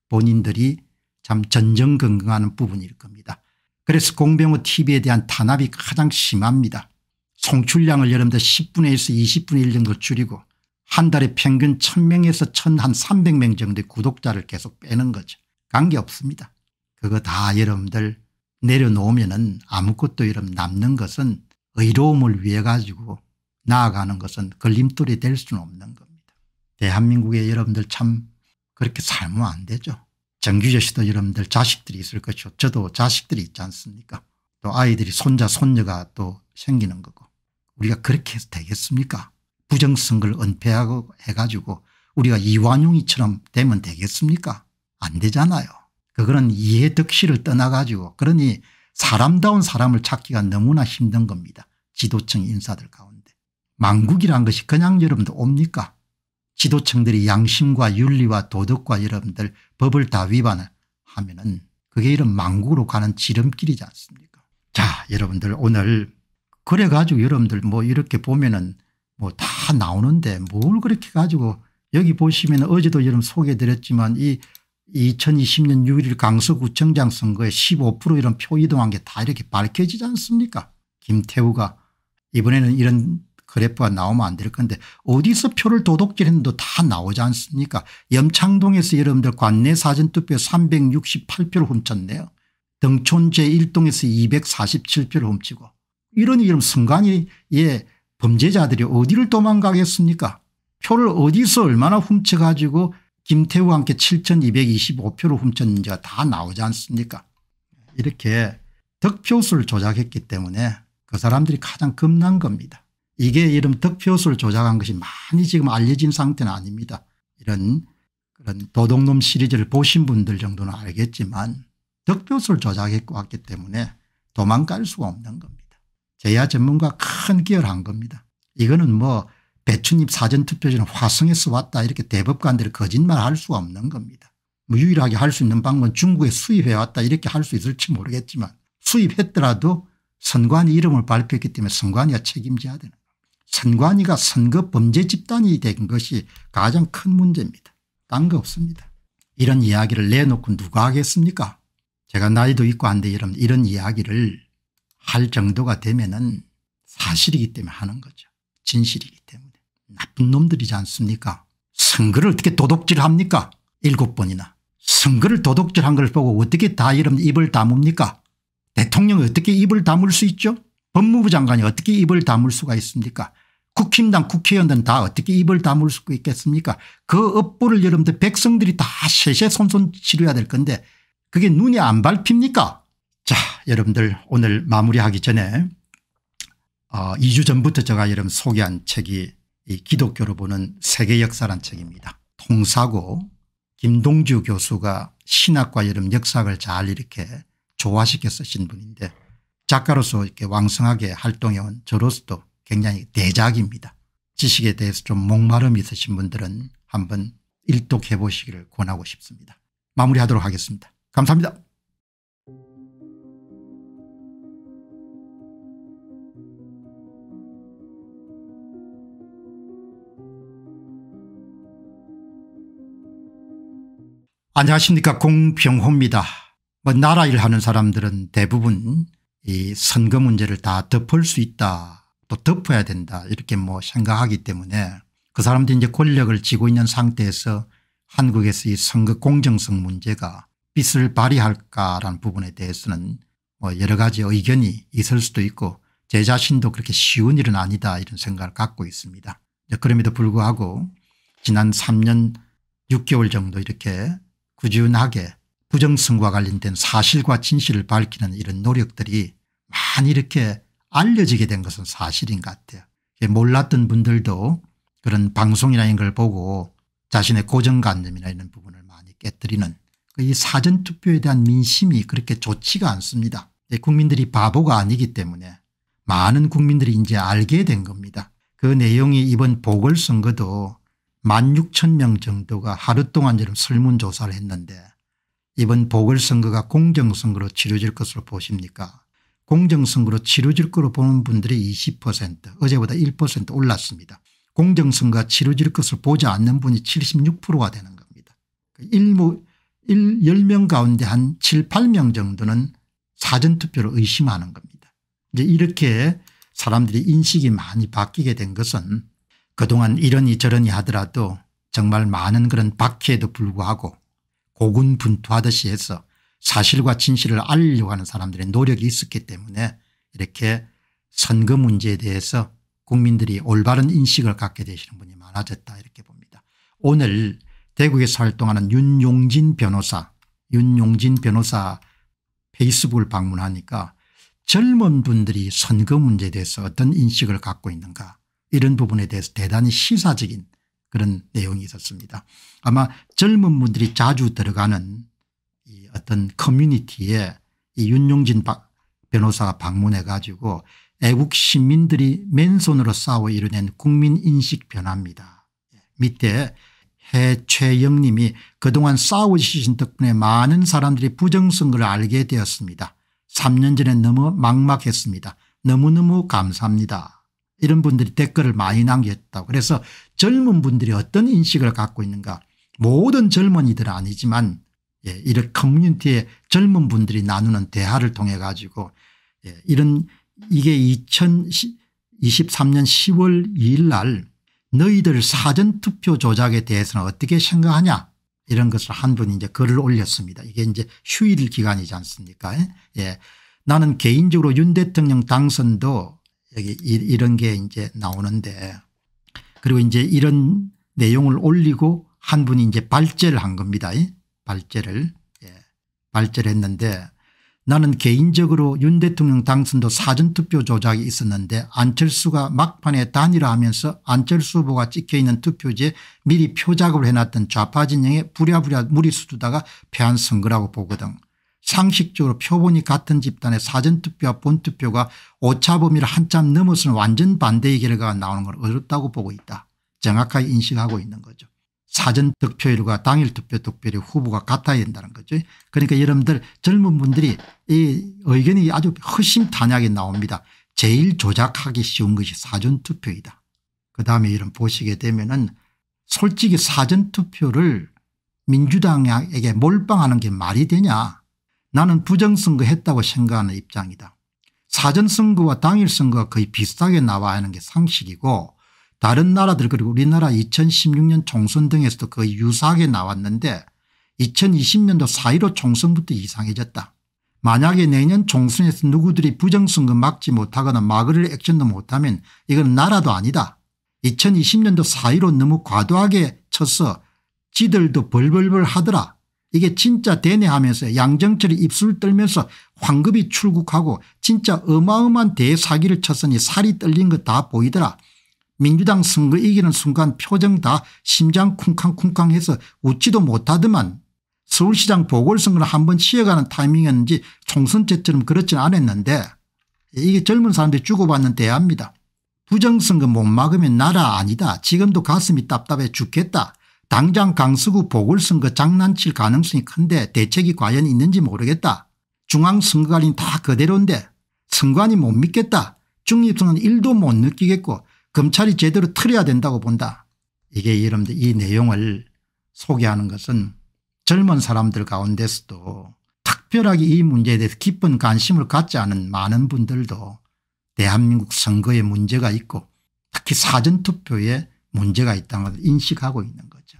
본인들이 참 전전긍긍하는 부분일 겁니다. 그래서 공병호 tv에 대한 탄압이 가장 심합니다. 송출량을 여러분들 10분의 1에서 20분의 1 정도 줄이고 한 달에 평균 1000명에서 1000한 300명 정도의 구독자를 계속 빼는 거죠. 관계없습니다. 그거 다 여러분들 내려놓으면 은 아무것도 여러분 남는 것은 의로움을 위해 가지고 나아가는 것은 걸림돌이 될 수는 없는 겁니다. 대한민국의 여러분들 참 그렇게 살면 안 되죠. 정규제 시도 여러분들 자식들이 있을 것이고 저도 자식들이 있지 않습니까 또 아이들이 손자 손녀가 또 생기는 거고 우리가 그렇게 해서 되겠습니까 부정선거를 은폐하고 해가지고 우리가 이완용이처럼 되면 되겠습니까 안 되잖아요 그거는 이해덕시를 떠나가지고 그러니 사람다운 사람을 찾기가 너무나 힘든 겁니다 지도층 인사들 가운데 망국이란 것이 그냥 여러분들 옵니까 지도층들이 양심과 윤리와 도덕과 여러분들 법을 다 위반하면 은 그게 이런 망국으로 가는 지름길이지 않습니까 자 여러분들 오늘 그래가지고 여러분들 뭐 이렇게 보면은 뭐 다 나오는데 뭘 그렇게 가지고 여기 보시면 어제도 여러분 소개해드렸지만 이 2020년 6일 강서구청장 선거에 15% 이런 표 이동한 게 다 이렇게 밝혀지지 않습니까 김태우가 이번에는 이런 그래프가 나오면 안 될 건데 어디서 표를 도둑질했는데 다 나오지 않습니까 염창동에서 여러분들 관내 사전투표 368표를 훔쳤네요. 등촌 제1동에서 247표를 훔치고 이런 이름 순간이 범죄자들이 어디를 도망가겠습니까 표를 어디서 얼마나 훔쳐가지고 김태우와 함께 7225표를 훔쳤는지가 다 나오지 않습니까 이렇게 득표수를 조작했기 때문에 그 사람들이 가장 겁난 겁니다. 이게 이런 득표수를 조작한 것이 많이 지금 알려진 상태는 아닙니다. 이런 그런 도둑놈 시리즈를 보신 분들 정도는 알겠지만 득표수를 조작했고 왔기 때문에 도망갈 수가 없는 겁니다. 제야 전문가 큰 기여한 겁니다. 이거는 뭐 배추잎 사전투표지는 화성에서 왔다 이렇게 대법관들이 거짓말할 수가 없는 겁니다. 뭐 유일하게 할 수 있는 방법은 중국에 수입해왔다 이렇게 할 수 있을지 모르겠지만 수입했더라도 선관위 이름을 발표했기 때문에 선관위가 책임져야 되는 선관위가 선거 범죄 집단이 된 것이 가장 큰 문제입니다. 딴 거 없습니다. 이런 이야기를 내놓고 누가 하겠습니까 제가 나이도 있고 한데 여러 이런 이야기를 할 정도가 되면 은 사실이기 때문에 하는 거죠. 진실이기 때문에. 나쁜 놈들이지 않습니까 선거를 어떻게 도둑질합니까 일곱 번이나. 선거를 도둑질한 걸 보고 어떻게 다이러분 입을 다뭅니까 대통령이 어떻게 입을 다물 수 있죠? 법무부 장관이 어떻게 입을 다물 수가 있습니까 국힘당 국회의원들은 다 어떻게 입을 다물 수 있겠습니까 그 업보를 여러분들 백성들이 다 세세손손 치료해야 될 건데 그게 눈이 안 밟힙니까 자 여러분들 오늘 마무리하기 전에 어, 2주 전부터 제가 여러분 소개한 책이 기독교로 보는 세계 역사란 책입니다. 통사고 김동주 교수가 신학과 여름 역사학을 잘 이렇게 조화시켜 쓰신 분인데 작가로서 이렇게 왕성하게 활동해온 저로서도 굉장히 대작입니다. 지식에 대해서 좀목마름 있으신 분들은 한번 일독해 보시기를 권하고 싶습니다. 마무리하도록 하겠습니다. 감사합니다. 안녕하십니까 공병호입니다. 뭐 나라 일 하는 사람들은 대부분 이 선거 문제를 다 덮을 수 있다 또 덮어야 된다 이렇게 뭐 생각하기 때문에 그 사람들이 이제 권력을 쥐고 있는 상태에서 한국에서 이 선거 공정성 문제가 빛을 발휘할까라는 부분에 대해서는 뭐 여러 가지 의견이 있을 수도 있고 제 자신도 그렇게 쉬운 일은 아니다 이런 생각을 갖고 있습니다. 그럼에도 불구하고 지난 3년 6개월 정도 이렇게 꾸준하게 부정성과 관련된 사실과 진실을 밝히는 이런 노력들이 많이 이렇게 알려지게 된 것은 사실인 것 같아요. 몰랐던 분들도 그런 방송이나 이런 걸 보고 자신의 고정관념이나 이런 부분을 많이 깨뜨리는 그 이 사전투표에 대한 민심이 그렇게 좋지가 않습니다. 국민들이 바보가 아니기 때문에 많은 국민들이 이제 알게 된 겁니다. 그 내용이 이번 보궐선거도 1만 6천 명 정도가 하루 동안 지금 설문조사를 했는데 이번 보궐선거가 공정선거로 치러질 것으로 보십니까 공정선거로 치러질 거로 보는 분들이 20% 어제보다 1% 올랐습니다. 공정선거가 치러질 것을 보지 않는 분이 76%가 되는 겁니다. 1, 그 10명 가운데 한 7, 8명 정도는 사전투표를 의심하는 겁니다. 이제 이렇게 사람들이 인식이 많이 바뀌게 된 것은 그동안 이러니 저러니 하더라도 정말 많은 그런 박해에도 불구하고 고군분투하듯이 해서 사실과 진실을 알려고 하는 사람들의 노력이 있었기 때문에 이렇게 선거 문제에 대해서 국민들이 올바른 인식을 갖게 되시는 분이 많아졌다 이렇게 봅니다. 오늘 대구에서 활동하는 윤용진 변호사 윤용진 변호사 페이스북을 방문하니까 젊은 분들이 선거 문제에 대해서 어떤 인식을 갖고 있는가 이런 부분에 대해서 대단히 시사적인 그런 내용이 있었습니다. 아마 젊은 분들이 자주 들어가는 어떤 커뮤니티에 이 윤용진 변호사가 방문해 가지고 애국 시민들이 맨손으로 싸워 이뤄낸 국민인식 변화입니다. 밑에 해최영 님이 그동안 싸우신 덕분에 많은 사람들이 부정선거를 알게 되었습니다. 3년 전에 너무 막막했습니다. 너무너무 감사합니다. 이런 분들이 댓글을 많이 남겼다고 그래서 젊은 분들이 어떤 인식을 갖고 있는가 모든 젊은이들 아니지만 예, 이렇게 커뮤니티의 젊은 분들이 나누는 대화를 통해 가지고 예, 이런 이게 2023년 10월 2일 날 너희들 사전투표 조작에 대해서는 어떻게 생각하냐 이런 것을 한 분이 이제 글을 올렸습니다. 이게 이제 휴일 기간이지 않습니까 예. 나는 개인적으로 윤 대통령 당선도 여기 이런 게 이제 나오는데 그리고 이제 이런 내용을 올리고 한 분이 이제 발제를 한 겁니다. 예. 발제를 예, 발제했는데 나는 개인적으로 윤 대통령 당선도 사전투표 조작이 있었는데 안철수가 막판에 단일화하면서 안철수 후보가 찍혀있는 투표지에 미리 표작을 해놨던 좌파 진영에 부랴부랴 무리 수두다가 패한 선거라고 보거든. 상식적으로 표본이 같은 집단의 사전투표와 본투표가 오차범위를 한참 넘어서는 완전 반대의 결과가 나오는 걸 어렵다고 보고 있다. 정확하게 인식하고 있는 거죠. 사전 득표율과 당일 투표 득표율 후보가 같아야 된다는 거죠. 그러니까 여러분들 젊은 분들이 이 의견이 아주 허심탄회하게 나옵니다. 제일 조작하기 쉬운 것이 사전 투표이다. 그다음에 이런 보시게 되면은 솔직히 사전 투표를 민주당에게 몰빵하는 게 말이 되냐 나는 부정선거 했다고 생각하는 입장이다. 사전선거와 당일선거가 거의 비슷하게 나와야 하는 게 상식이고 다른 나라들 그리고 우리나라 2016년 총선 등에서도 거의 그 유사하게 나왔는데 2020년도 4.15 총선부터 이상해졌다. 만약에 내년 총선에서 누구들이 부정선거 막지 못하거나 막을 액션도 못하면 이건 나라도 아니다. 2020년도 4.15 너무 과도하게 쳐서 지들도 벌벌벌 하더라. 이게 진짜 대내 하면서 양정철이 입술 떨면서 황급히 출국하고 진짜 어마어마한 대사기를 쳤으니 살이 떨린 거 다 보이더라. 민주당 선거 이기는 순간 표정 다 심장 쿵쾅쿵쾅해서 웃지도 못하더만 서울시장 보궐선거를 한번치어가는 타이밍이었는지 총선 때처럼 그렇진 않았는데 이게 젊은 사람들이 주고받는 대화입니다. 부정선거 못 막으면 나라 아니다. 지금도 가슴이 답답해 죽겠다. 당장 강서구 보궐선거 장난칠 가능성이 큰데 대책이 과연 있는지 모르겠다. 중앙선거관리는 다 그대로인데 선관이 못 믿겠다. 중립선거는 1도 못 느끼겠고 검찰이 제대로 틀어야 된다고 본다. 이게 여러분들 이 내용을 소개하는 것은 젊은 사람들 가운데서도 특별하게 이 문제에 대해서 깊은 관심을 갖지 않은 많은 분들도 대한민국 선거에 문제가 있고 특히 사전투표에 문제가 있다는 것을 인식하고 있는 거죠.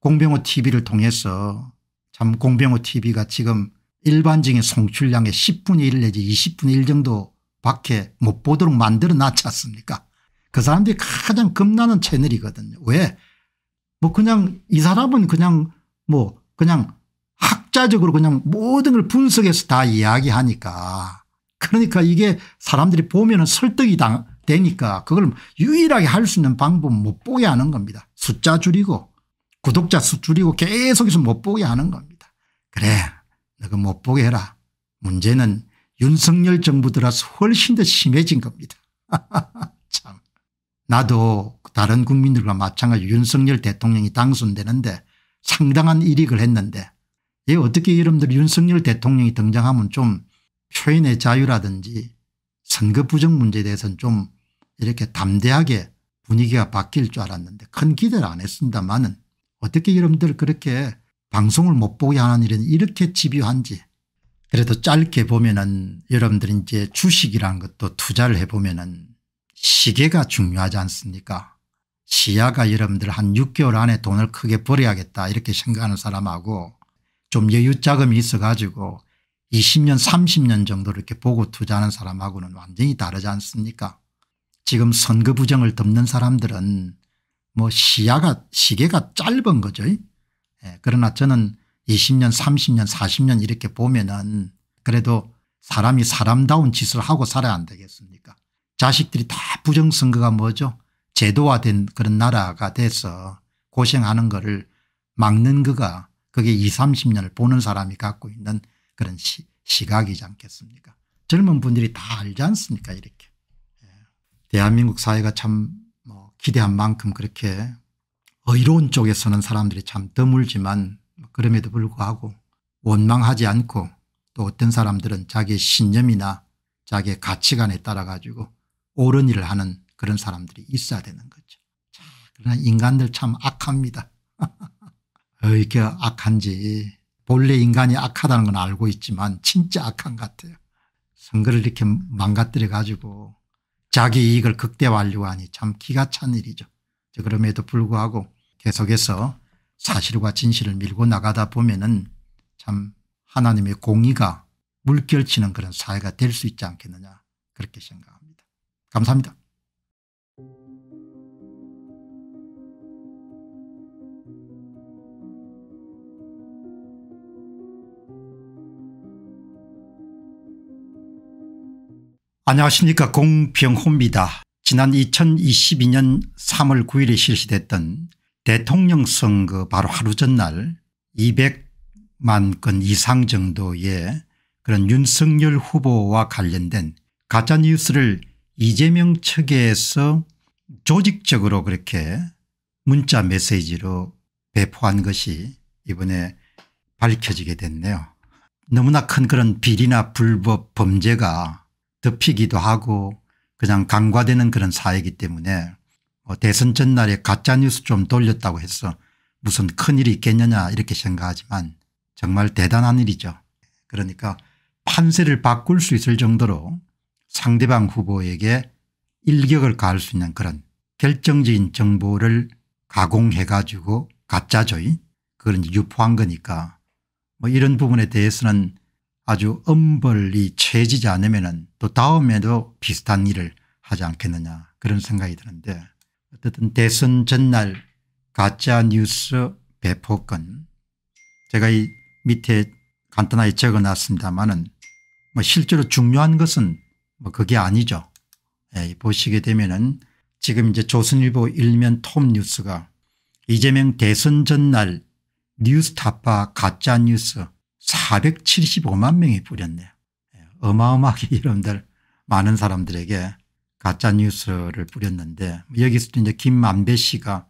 공병호 tv를 통해서 참 공병호 tv가 지금 일반적인 송출량의 10분의 1 내지 20분의 1 정도 밖에 못 보도록 만들어 놨지 않습니까 그 사람들이 가장 겁나는 채널이거든요. 왜? 뭐 그냥 이 사람은 그냥 뭐 그냥 학자적으로 그냥 모든 걸 분석해서 다 이야기하니까 그러니까 이게 사람들이 보면 은 설득이 당, 되니까 그걸 유일하게 할 수 있는 방법은 못 보게 하는 겁니다. 숫자 줄이고 구독자 수 줄이고 계속해서 못 보게 하는 겁니다. 그래 너가 못 보게 해라. 문제는 윤석열 정부 들어서 훨씬 더 심해진 겁니다. <laughs> 참. 나도 다른 국민들과 마찬가지 윤석열 대통령이 당선되는데 상당한 이익을 했는데 예 어떻게 여러분들 윤석열 대통령이 등장하면 좀 표현의 자유라든지 선거 부정 문제에 대해서는 좀 이렇게 담대하게 분위기가 바뀔 줄 알았는데 큰 기대를 안 했습니다만은 어떻게 여러분들 그렇게 방송을 못 보게 하는 일은 이렇게 집요한지 그래도 짧게 보면은 여러분들이 이제 주식이란 것도 투자를 해보면은 시계가 중요하지 않습니까 시야가 여러분들 한 6개월 안에 돈을 크게 벌어야겠다 이렇게 생각하는 사람하고 좀 여유자금이 있어 가지고 20년 30년 정도 이렇게 보고 투자하는 사람하고는 완전히 다르지 않습니까 지금 선거 부정을 덮는 사람들은 뭐 시야가 시계가 짧은 거죠 예, 그러나 저는 20년 30년 40년 이렇게 보면은 그래도 사람이 사람다운 짓을 하고 살아야 안 되겠습니까 자식들이 다 부정선거가 뭐죠 제도화된 그런 나라가 돼서 고생하는 거를 막는 거가 그게 20 30년을 보는 사람이 갖고 있는 그런 시, 시각이지 않겠습니까 젊은 분들이 다 알지 않습니까 이렇게 예. 대한민국 사회가 참뭐 기대한 만큼 그렇게 의로운 쪽에 서는 사람들이 참 드물지만 그럼에도 불구하고 원망하지 않고 또 어떤 사람들은 자기의 신념이나 자기의 가치관에 따라 가지고 옳은 일을 하는 그런 사람들이 있어야 되는 거죠. 자, 그러나 인간들 참 악합니다. <laughs> 어, 이렇게 악한지 본래 인간이 악하다는 건 알고 있지만 진짜 악한 같아요. 선거를 이렇게 망가뜨려 가지고 자기 이익을 극대화하려고 하니 참 기가 찬 일이죠. 그럼에도 불구하고 계속해서 사실과 진실을 밀고 나가다 보면은 참 하나님의 공의가 물결치는 그런 사회가 될 수 있지 않겠느냐 그렇게 생각합니다. 감사합니다. 안녕하십니까 공병호입니다. 지난 2022년 3월 9일에 실시됐던 대통령 선거 바로 하루 전날 200만 건 이상 정도의 그런 윤석열 후보와 관련된 가짜뉴스를 이재명 측에서 조직적으로 그렇게 문자 메시지로 배포한 것이 이번에 밝혀지게 됐네요. 너무나 큰 그런 비리나 불법 범죄가 덮이기도 하고 그냥 강과되는 그런 사회이기 때문에 뭐 대선 전날에 가짜뉴스 좀 돌렸다고 해서 무슨 큰일이 있겠느냐 이렇게 생각하지만 정말 대단한 일이죠. 그러니까 판세를 바꿀 수 있을 정도로 상대방 후보에게 일격을 가할 수 있는 그런 결정적인 정보를 가공해 가지고 가짜죠. 그걸 이제 유포한 거니까 뭐 이런 부분에 대해서는 아주 엄벌이 채지지 않으면 또 다음에도 비슷한 일을 하지 않겠느냐 그런 생각이 드는데 어쨌든 대선 전날 가짜 뉴스 배포권 제가 이 밑에 간단하게 적어놨습니다마는뭐 실제로 중요한 것은 뭐 그게 아니죠. 예, 보시게 되면은 지금 이제 조선일보 일면 톱 뉴스가 이재명 대선 전날 뉴스타파 가짜뉴스 475만 명이 뿌렸네요. 예, 어마어마하게 <laughs> 여러분들 많은 사람들에게 가짜뉴스를 뿌렸는데 여기서도 이제 김만배 씨가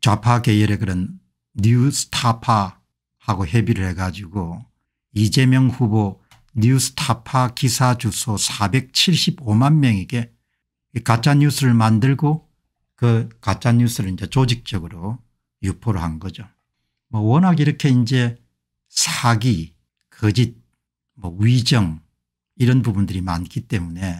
좌파 계열의 그런 뉴스타파하고 협의를 해가지고 이재명 후보 뉴스타파 기사 주소 475만 명에게 가짜뉴스를 만들고 그 가짜뉴스를 이제 조직적으로 유포를 한 거죠. 뭐 워낙 이렇게 이제 사기, 거짓, 뭐 위정 이런 부분들이 많기 때문에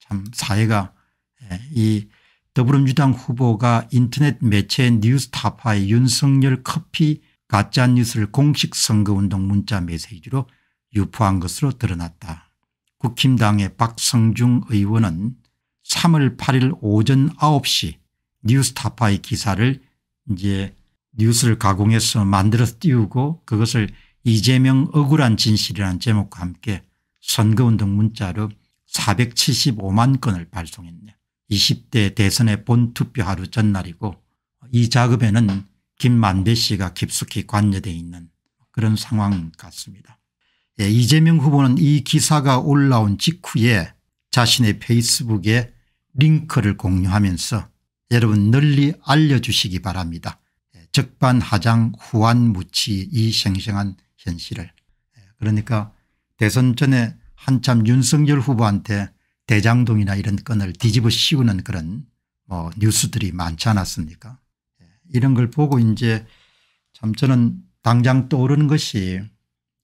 참 사회가 예, 이 더불어민주당 후보가 인터넷 매체 뉴스타파의 윤석열 커피 가짜뉴스를 공식 선거운동 문자 메시지로 유포한 것으로 드러났다. 국힘당의 박성중 의원은 3월 8일 오전 9시 뉴스타파의 기사를 이제 뉴스를 가공해서 만들어서 띄우고 그것을 이재명 억울한 진실이라는 제목과 함께 선거운동 문자로 475만 건을 발송했네. 20대 대선의 본투표 하루 전날이고 이 작업에는 김만배 씨가 깊숙이 관여돼 있는 그런 상황 같습니다. 예, 이재명 후보는 이 기사가 올라온 직후에 자신의 페이스북에 링크를 공유하면서 여러분 널리 알려주시기 바랍니다. 예, 적반하장 후안무치 이 생생한 현실을 예, 그러니까 대선 전에 한참 윤석열 후보한테 대장동이나 이런 건을 뒤집어 씌우는 그런 뭐 뉴스들이 많지 않았습니까 이런 걸 보고 이제 참 저는 당장 떠오르는 것이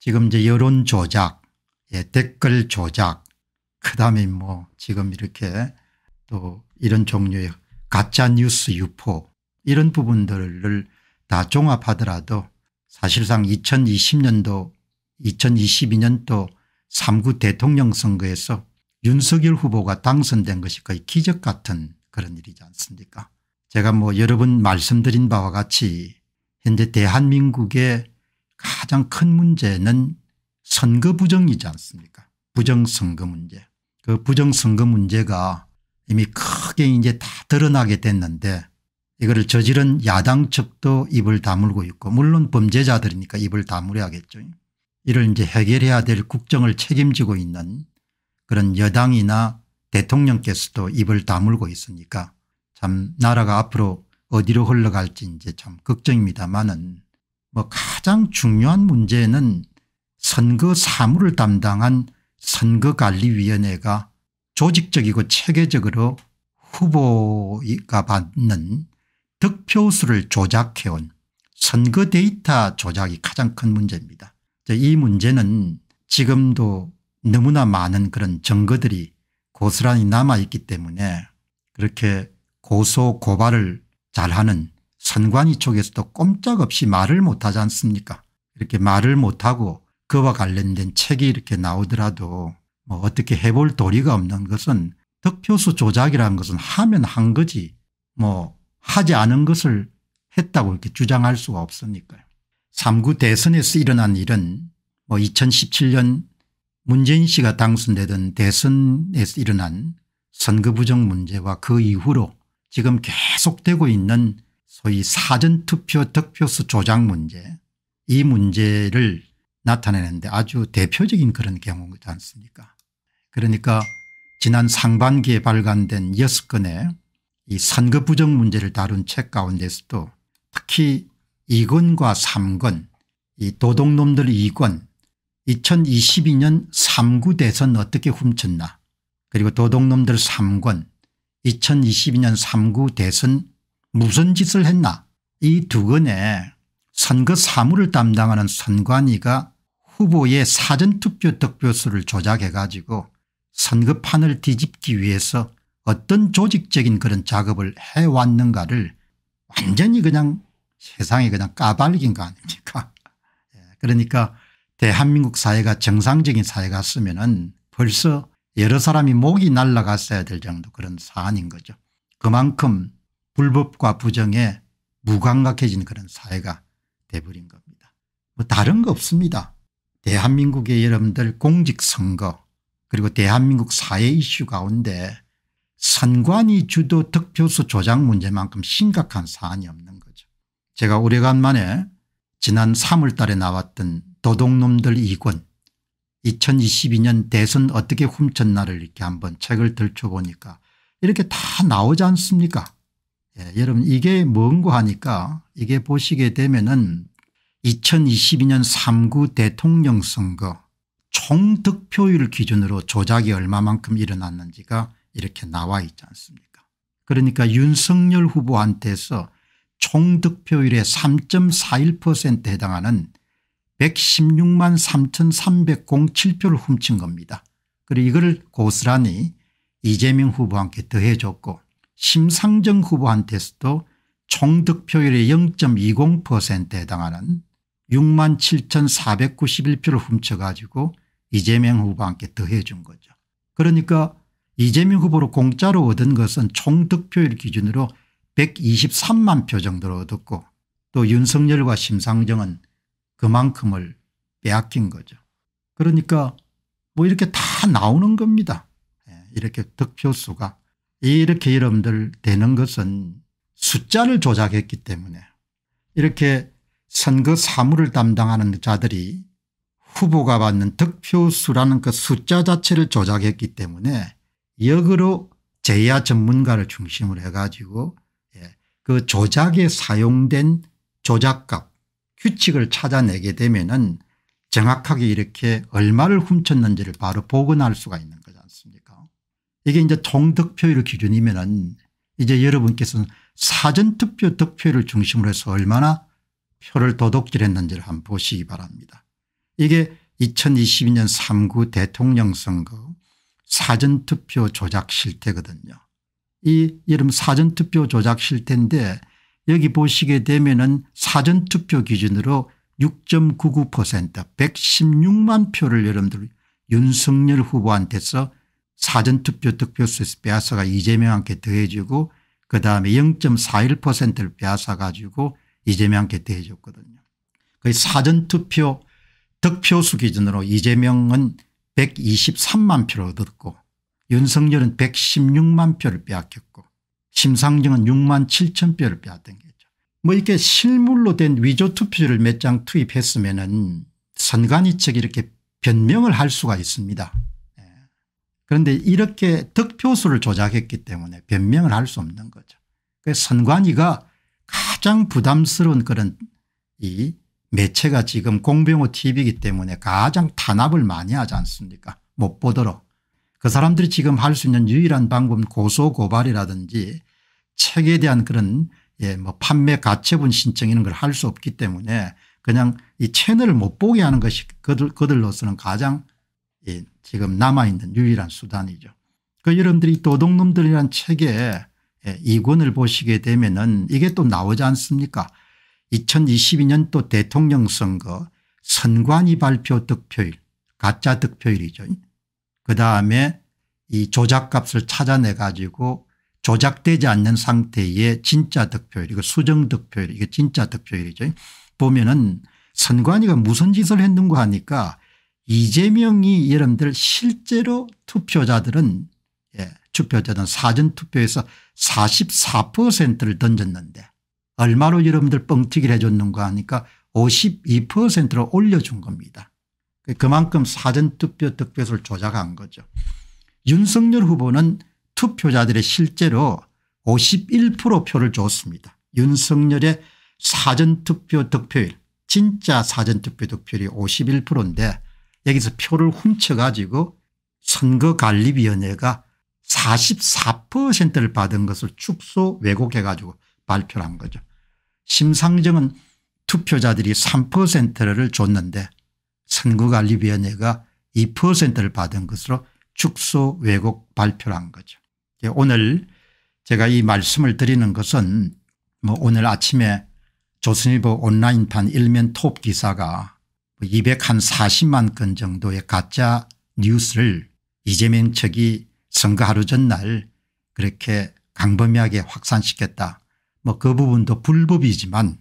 지금 이제 여론 조작, 예, 댓글 조작, 그 다음에 뭐 지금 이렇게 또 이런 종류의 가짜 뉴스 유포 이런 부분들을 다 종합하더라도 사실상 2020년도 2022년도 3구 대통령 선거에서 윤석열 후보가 당선된 것이 거의 기적 같은 그런 일이지 않습니까 제가 뭐 여러 번 말씀드린 바와 같이 현재 대한민국의 가장 큰 문제는 선거 부정이지 않습니까 부정선거 문제. 그 부정선거 문제가 이미 크게 이제 다 드러나게 됐는데 이거를 저지른 야당 측도 입을 다물고 있고 물론 범죄자들이니까 입을 다물어야겠죠. 이를 이제 해결해야 될 국정을 책임지고 있는 그런 여당이나 대통령께서도 입을 다물고 있으니까 참 나라가 앞으로 어디로 흘러갈지 이제 참 걱정입니다만은 뭐 가장 중요한 문제는 선거 사무를 담당한 선거관리위원회가 조직적이고 체계적으로 후보가 받는 득표수를 조작해온 선거 데이터 조작이 가장 큰 문제입니다. 이 문제는 지금도 너무나 많은 그런 증거들이 고스란히 남아있기 때문에 그렇게 고소 고발을 잘하는 선관위 쪽에서도 꼼짝없이 말을 못하지 않습니까 이렇게 말을 못하고 그와 관련된 책이 이렇게 나오더라도 뭐 어떻게 해볼 도리가 없는 것은 득표수 조작이라는 것은 하면 한 거지 뭐 하지 않은 것을 했다고 이렇게 주장할 수가 없으니까요. 3구 대선에서 일어난 일은 뭐 2017년 문재인 씨가 당선되던 대선에서 일어난 선거 부정 문제와 그 이후로 지금 계속되고 있는 소위 사전투표 득표수 조작 문제 이 문제를 나타내는데 아주 대표적인 그런 경우지 않습니까 그러니까 지난 상반기에 발간된 6건의 이 선거 부정 문제를 다룬 책 가운데서도 특히 2권과 3권 이 도둑놈들 2권 2022년 3구 대선 어떻게 훔쳤나 그리고 도둑놈들 3권 2022년 3구 대선 무슨 짓을 했나 이 두건에 선거 사무를 담당하는 선관위가 후보의 사전투표 득표수를 조작해 가지고 선거판을 뒤집기 위해서 어떤 조직적인 그런 작업을 해왔는가를 완전히 그냥 세상에 그냥 까발린 거 아닙니까 <laughs> 예, 그러니까 대한민국 사회가 정상적인 사회 같으면 은 벌써 여러 사람이 목이 날라갔어야 될 정도 그런 사안인 거죠. 그만큼 불법과 부정에 무감각해진 그런 사회가 돼버린 겁니다. 뭐 다른 거 없습니다. 대한민국의 여러분들 공직선거 그리고 대한민국 사회 이슈 가운데 선관위 주도 득표수 조작 문제만큼 심각한 사안이 없는 거죠. 제가 오래간만에 지난 3월 달에 나왔던 도둑놈들 2권 2022년 대선 어떻게 훔쳤나를 이렇게 한번 책을 들춰보니까 이렇게 다 나오지 않습니까 예, 여러분 이게 뭔고 하니까 이게 보시게 되면은 2022년 3구 대통령 선거 총 득표율 기준으로 조작이 얼마만큼 일어났는지가 이렇게 나와 있지 않습니까 그러니까 윤석열 후보한테서 총 득표율의 3.41%에 해당하는 116만 3307표를 훔친 겁니다. 그리고 이걸 고스란히 이재명 후보한테 더해줬고 심상정 후보한테서도 총 득표율의 0.20%에 해당하는 6만 7,491표를 훔쳐가지고 이재명 후보한테 더해준 거죠. 그러니까 이재명 후보로 공짜로 얻은 것은 총 득표율 기준으로 123만 표 정도로 얻었고 또 윤석열과 심상정은 그만큼을 빼앗긴 거죠. 그러니까 뭐 이렇게 다 나오는 겁니다. 예, 이렇게 득표수가. 이렇게 여러분들 되는 것은 숫자를 조작했기 때문에 이렇게 선거 사무를 담당하는 자들이 후보가 받는 득표수라는 그 숫자 자체를 조작했기 때문에 역으로 제야 전문가를 중심으로 해가지고 예, 그 조작에 사용된 조작값 규칙을 찾아내게 되면 은 정확하게 이렇게 얼마를 훔쳤는지를 바로 복원할 수가 있는 이게 이제 총득표율 기준이면은 이제 여러분께서는 사전투표 득표율을 중심으로 해서 얼마나 표를 도둑질했는지를 한번 보시기 바랍니다. 이게 2022년 3구 대통령 선거 사전투표 조작 실태거든요. 이 이름 사전투표 조작 실태인데 여기 보시게 되면은 사전투표 기준으로 6.99% 116만 표를 여러분들 윤석열 후보한테서 사전투표 득표수에서 빼앗아가 이재명한테 더해지고 그다음에 0.41%를 빼앗아 가지고 이재명한테 더해줬거든요. 그 사전투표 득표수 기준으로 이재명은 123만 표를 얻었고 윤석열은 116만 표를 빼앗겼고 심상정은 6만 7천 표를 빼앗던 거죠. 뭐 이렇게 실물로 된 위조 투표를 몇 장 투입했으면 은 선관위 측이 이렇게 변명을 할 수가 있습니다. 그런데 이렇게 득표수를 조작했기 때문에 변명을 할 수 없는 거죠. 그 선관위가 가장 부담스러운 그런 이 매체가 지금 공병호 TV이기 때문에 가장 탄압을 많이 하지 않습니까 못 보도록. 그 사람들이 지금 할 수 있는 유일한 방법은 고소고발이라든지 책에 대한 그런 예, 뭐 판매 가처분 신청 이런 걸 할 수 없기 때문에 그냥 이 채널을 못 보게 하는 것이 그들로서는 가장 이 지금 남아있는 유일한 수단이죠. 그 여러분들이 도둑놈들이란 책에 예, 이 권을 보시게 되면 은 이게 또 나오지 않습니까 2022년 또 대통령 선거 선관위 발표 득표일 가짜 득표일이죠. 그다음에 이 조작값을 찾아내 가지고 조작되지 않는 상태의 진짜 득표일 이거 수정 득표일 이게 진짜 득표일이죠. 보면은 선관위가 무슨 짓을 했는가 하니까 이재명이 여러분들 실제로 투표자들은 예, 투표자들은 사전투표에서 44%를 던졌는데 얼마로 여러분들 뻥튀기를 해줬는가 하니까 52%로 올려준 겁니다. 그만큼 사전투표 득표수를 조작한 거죠. 윤석열 후보는 투표자들의 실제로 51% 표를 줬습니다. 윤석열의 사전투표 득표율 진짜 사전투표 득표율이 51%인데 여기서 표를 훔쳐가지고 선거관리위원회가 44%를 받은 것을 축소 왜곡해 가지고 발표를 한 거죠. 심상정은 투표자들이 3%를 줬는데 선거관리위원회가 2%를 받은 것으로 축소 왜곡 발표를 한 거죠. 예, 오늘 제가 이 말씀을 드리는 것은 뭐 오늘 아침에 조선일보 온라인판 일면 톱 기사가 240만 건 정도의 가짜 뉴스를 이재명 측이 선거 하루 전날 그렇게 강범위하게 확산시켰다. 뭐 그 부분도 불법이지만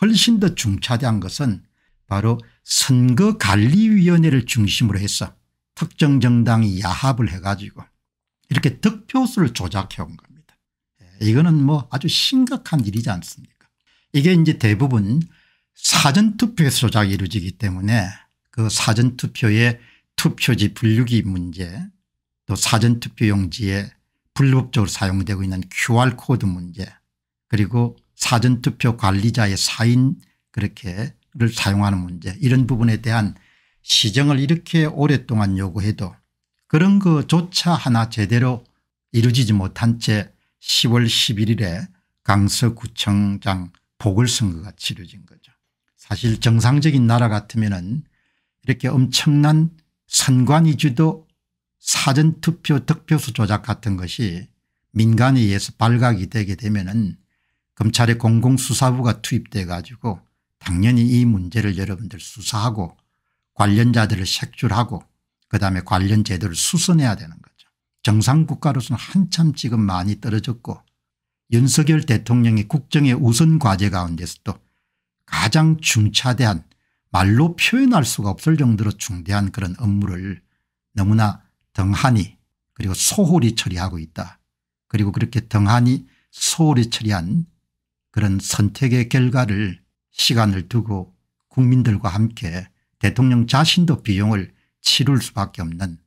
훨씬 더 중차대한 것은 바로 선거관리위원회를 중심으로 해서 특정 정당이 야합을 해가지고 이렇게 득표수를 조작해 온 겁니다. 예, 이거는 뭐 아주 심각한 일이지 않습니까 이게 이제 대부분 사전투표에서 조작이 이루어지기 때문에 그 사전투표의 투표지 분류기 문제 또 사전투표용지에 불법적으로 사용되고 있는 QR코드 문제 그리고 사전투표 관리자의 사인 그렇게를 사용하는 문제 이런 부분에 대한 시정을 이렇게 오랫동안 요구해도 그런 것조차 하나 제대로 이루어지지 못한 채 10월 11일에 강서구청장 보궐선거가 치러진 거죠. 사실 정상적인 나라 같으면 은 이렇게 엄청난 선관위주도 사전투표 득표수 조작 같은 것이 민간에 의해서 발각이 되게 되면 은 검찰의 공공수사부가 투입돼 가지고 당연히 이 문제를 여러분들 수사하고 관련자들을 색출하고 그다음에 관련 제도를 수선해야 되는 거죠. 정상국가로서는 한참 지금 많이 떨어졌고 윤석열 대통령의 국정의 우선 과제 가운데서도 가장 중차대한 말로 표현할 수가 없을 정도로 중대한 그런 업무를 너무나 등하니 그리고 소홀히 처리하고 있다. 그리고 그렇게 등하니 소홀히 처리한 그런 선택의 결과를 시간을 두고 국민들과 함께 대통령 자신도 비용을 치를 수밖에 없는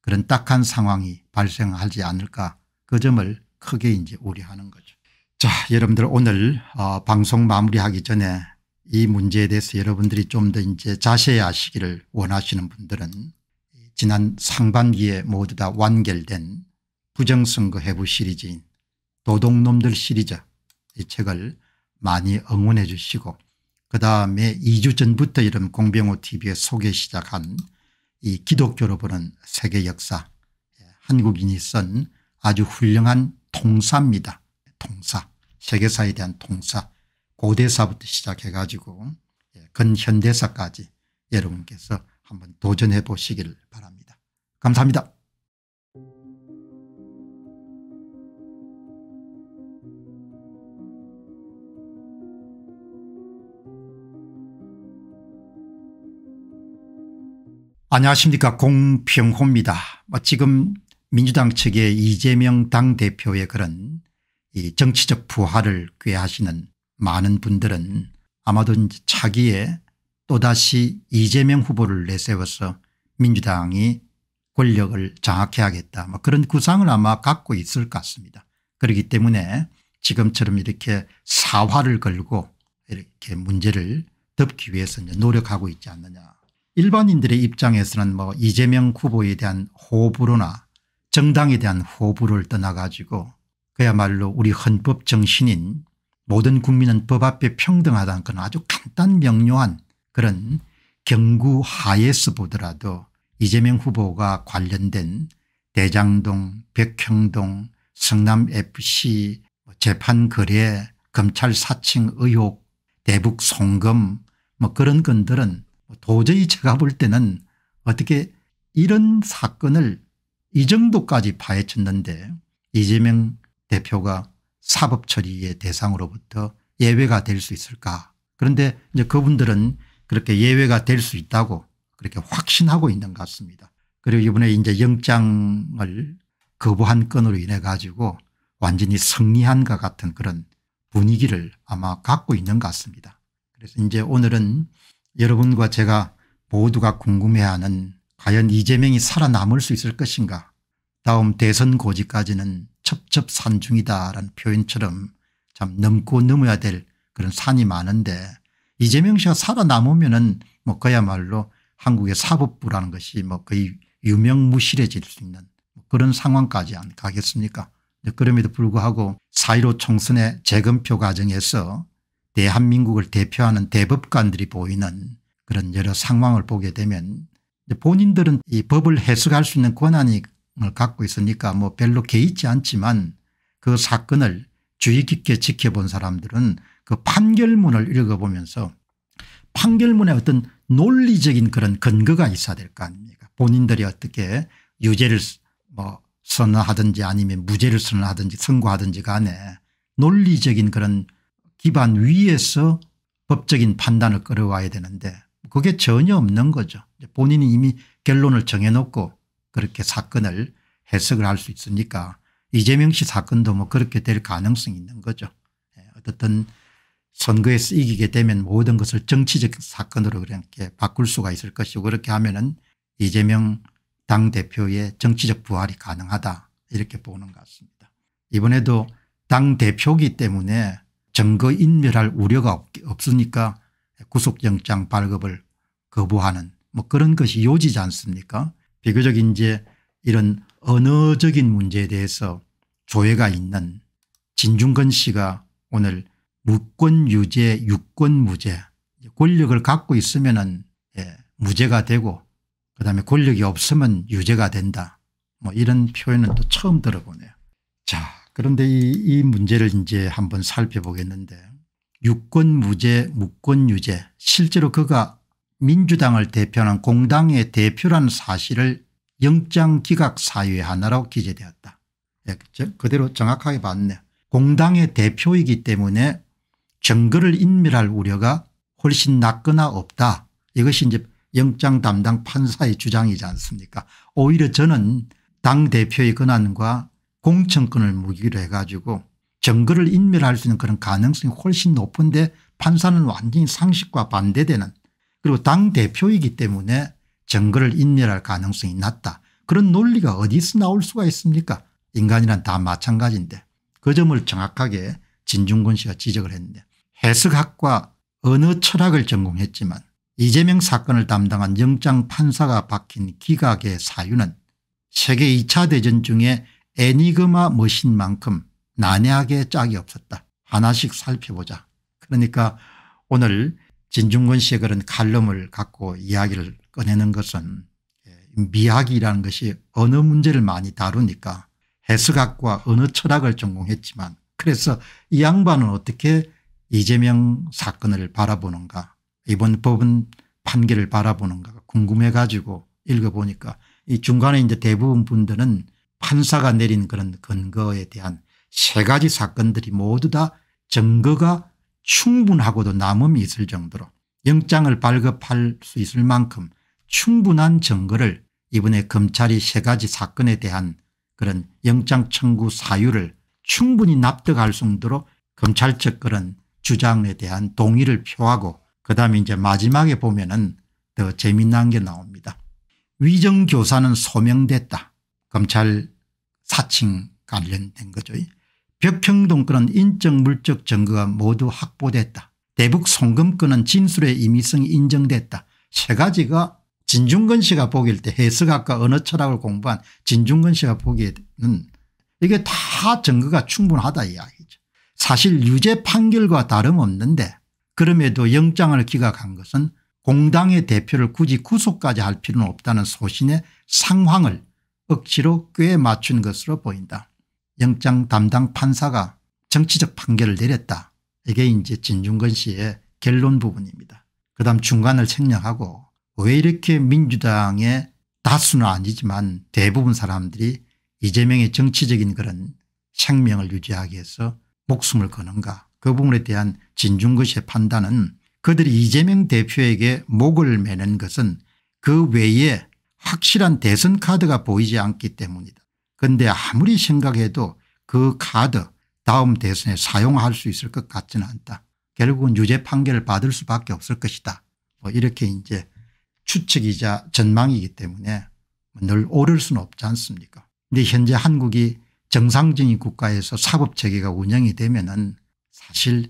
그런 딱한 상황이 발생하지 않을까 그 점을 크게 이제 우려하는 거죠. 자 여러분들 오늘 어, 방송 마무리하기 전에 이 문제에 대해서 여러분들이 좀 더 이제 자세히 아시기를 원하시는 분들은 지난 상반기에 모두 다 완결된 부정선거 해부 시리즈인 도둑놈들 시리즈 이 책을 많이 응원해 주시고 그다음에 2주 전부터 이런 공병호 tv에 소개 시작한 이 기독교로 보는 세계 역사 한국인이 쓴 아주 훌륭한 통사입니다. 통사 세계사에 대한 통사 고대사부터 시작해가지고 예, 근현대사까지 여러분께서 한번 도전해 보시기를 바랍니다. 감사합니다. 안녕하십니까 공평호입니다. 뭐 지금 민주당 측의 이재명 당대표의 그런 정치적 부활을 꾀하시는 많은 분들은 아마도 차기에 또다시 이재명 후보를 내세워서 민주당이 권력을 장악해야겠다 뭐 그런 구상을 아마 갖고 있을 것 같습니다. 그렇기 때문에 지금처럼 이렇게 사활을 걸고 이렇게 문제를 덮기 위해서 이제 노력하고 있지 않느냐. 일반인들의 입장에서는 뭐 이재명 후보에 대한 호불호나 정당에 대한 호불호를 떠나 가지고 그야말로 우리 헌법 정신인 모든 국민은 법 앞에 평등하다는 건 아주 간단 명료한 그런 경구 하에서 보더라도 이재명 후보가 관련된 대장동 백형동 성남FC 뭐 재판거래 검찰 사칭 의혹 대북 송금 뭐 그런 건들은 뭐 도저히 제가 볼 때는 어떻게 이런 사건을 이 정도까지 파헤쳤는데 이재명 대표가 사법 처리의 대상으로부터 예외가 될 수 있을까 그런데 이제 그분들은 그렇게 예외가 될 수 있다고 그렇게 확신하고 있는 것 같습니다. 그리고 이번에 이제 영장을 거부한 건으로 인해 가지고 완전히 승리한 것 같은 그런 분위기를 아마 갖고 있는 것 같습니다. 그래서 이제 오늘은 여러분과 제가 모두가 궁금해하는 과연 이재명이 살아남을 수 있을 것인가 다음 대선 고지까지는 첩첩산중이다라는 표현처럼 참 넘고 넘어야 될 그런 산이 많은데 이재명 씨가 살아남으면 은뭐 그야말로 한국의 사법부라는 것이 뭐 거의 유명무실해질 수 있는 그런 상황까지 안 가겠습니까 그럼에도 불구하고 4.15 총선의 재검표 과정에서 대한민국을 대표하는 대법관들이 보이는 그런 여러 상황을 보게 되면 본인들은 이 법을 해석할 수 있는 권한이 갖고 있으니까 뭐 별로 개의치 않지만 그 사건을 주의 깊게 지켜본 사람들은 그 판결문을 읽어보면서 판결문에 어떤 논리적인 그런 근거가 있어야 될 거 아닙니까 본인들이 어떻게 유죄를 뭐 선언하든지 아니면 무죄를 선언하든지 선고하든지 간에 논리적인 그런 기반 위에서 법적인 판단을 끌어와야 되는데 그게 전혀 없는 거죠. 본인이 이미 결론을 정해놓고 그렇게 사건을 해석을 할 수 있으니까 이재명 씨 사건도 뭐 그렇게 될 가능성이 있는 거죠. 예, 어떻든 선거에서 이기게 되면 모든 것을 정치적 사건으로 그렇게 바꿀 수가 있을 것이고 그렇게 하면은 이재명 당대표의 정치적 부활이 가능하다 이렇게 보는 것 같습니다. 이번에도 당대표기 때문에 증거 인멸할 우려가 없으니까 구속영장 발급을 거부하는 뭐 그런 것이 요지지 않습니까 비교적 이제 이런 언어적인 문제에 대해서 조회가 있는 진중건 씨가 오늘 무권 유죄 유권 무죄 권력을 갖고 있으면 은 예, 무죄가 되고 그다음에 권력이 없으면 유죄가 된다 뭐 이런 표현은 또 처음 들어보네요. 자 그런데 이, 이 문제를 이제 한번 살펴보겠는데 유권 무죄 무권 유죄 실제로 그가 민주당을 대표하는 공당의 대표라는 사실을 영장 기각 사유의 하나로 기재되었다. 예, 그대로 정확하게 봤네. 공당의 대표이기 때문에 증거를 인멸할 우려가 훨씬 낮거나 없다. 이것이 이제 영장 담당 판사의 주장이지 않습니까 오히려 저는 당대표의 권한과 공천권을 무기로 해가지고 증거를 인멸할 수 있는 그런 가능성이 훨씬 높은데 판사는 완전히 상식과 반대되는 그리고 당대표이기 때문에 정거를 인멸할 가능성이 낮다. 그런 논리가 어디서 나올 수가 있습니까 인간이란 다 마찬가지인데 그 점을 정확하게 진중권 씨가 지적을 했는데 해석학과 어느 철학을 전공했지만 이재명 사건을 담당한 영장 판사가 박힌 기각의 사유는 세계 2차 대전 중에 애니그마 머신만큼 난해하게 짝이 없었다. 하나씩 살펴보자. 그러니까 오늘 진중권 씨의 그런 칼럼을 갖고 이야기를 꺼내는 것은 예, 미학이라는 것이 어느 문제를 많이 다루니까 해수학과 어느 철학을 전공했지만 그래서 이 양반은 어떻게 이재명 사건을 바라보는가 이번 법은 판결을 바라보는가 궁금해 가지고 읽어보니까 이 중간에 이제 대부분 분들은 판사가 내린 그런 근거에 대한 세 가지 사건들이 모두 다 증거가 충분하고도 남음이 있을 정도로 영장을 발급할 수 있을 만큼 충분한 증거를 이번에 검찰이 세 가지 사건에 대한 그런 영장 청구 사유를 충분히 납득할 수 정도로 검찰 측 그런 주장에 대한 동의를 표하고 그다음에 이제 마지막에 보면은 더 재미난 게 나옵니다. 위정교사는 소명됐다. 검찰 사칭 관련된 거죠. 벽형동 건은 인적 물적 증거가 모두 확보됐다. 대북 송금 건은 진술의 임의성이 인정됐다. 세 가지가 진중근 씨가 보기일 때 해석학과 언어 철학을 공부한 진중근 씨가 보기에는 이게 다 증거가 충분하다 이야기죠. 사실 유죄 판결과 다름없는데 그럼에도 영장을 기각한 것은 공당의 대표를 굳이 구속까지 할 필요는 없다는 소신의 상황을 억지로 꽤 맞춘 것으로 보인다. 영장 담당 판사가 정치적 판결을 내렸다. 이게 이제 진중근 씨의 결론 부분입니다. 그 다음 중간을 생략하고 왜 이렇게 민주당의 다수는 아니지만 대부분 사람들이 이재명의 정치적인 그런 생명을 유지하기 위해서 목숨을 거는가 그 부분에 대한 진중근 씨의 판단은 그들이 이재명 대표에게 목을 매는 것은 그 외에 확실한 대선 카드가 보이지 않기 때문이다. 근데 아무리 생각해도 그 카드 다음 대선에 사용할 수 있을 것 같지는 않다. 결국은 유죄 판결을 받을 수밖에 없을 것이다. 뭐 이렇게 이제 추측이자 전망이기 때문에 뭐 늘 오를 수는 없지 않습니까 근데 현재 한국이 정상적인 국가에서 사법체계가 운영이 되면 은 사실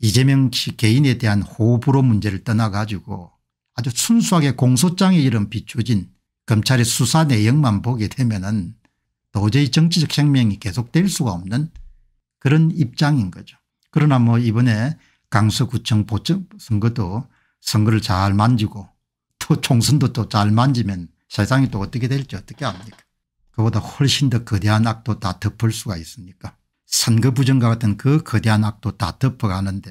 이재명 씨 개인에 대한 호불호 문제를 떠나가지고 아주 순수하게 공소장에 이런 비춰진 검찰의 수사 내용만 보게 되면 은 도저히 정치적 생명이 계속될 수가 없는 그런 입장인 거죠. 그러나 뭐 이번에 강서구청 보궐 선거도 선거를 잘 만지고 또 총선도 또 잘 만지면 세상이 또 어떻게 될지 어떻게 압니까 그보다 훨씬 더 거대한 악도 다 덮을 수가 있으니까 선거 부정과 같은 그 거대한 악도 다 덮어가는데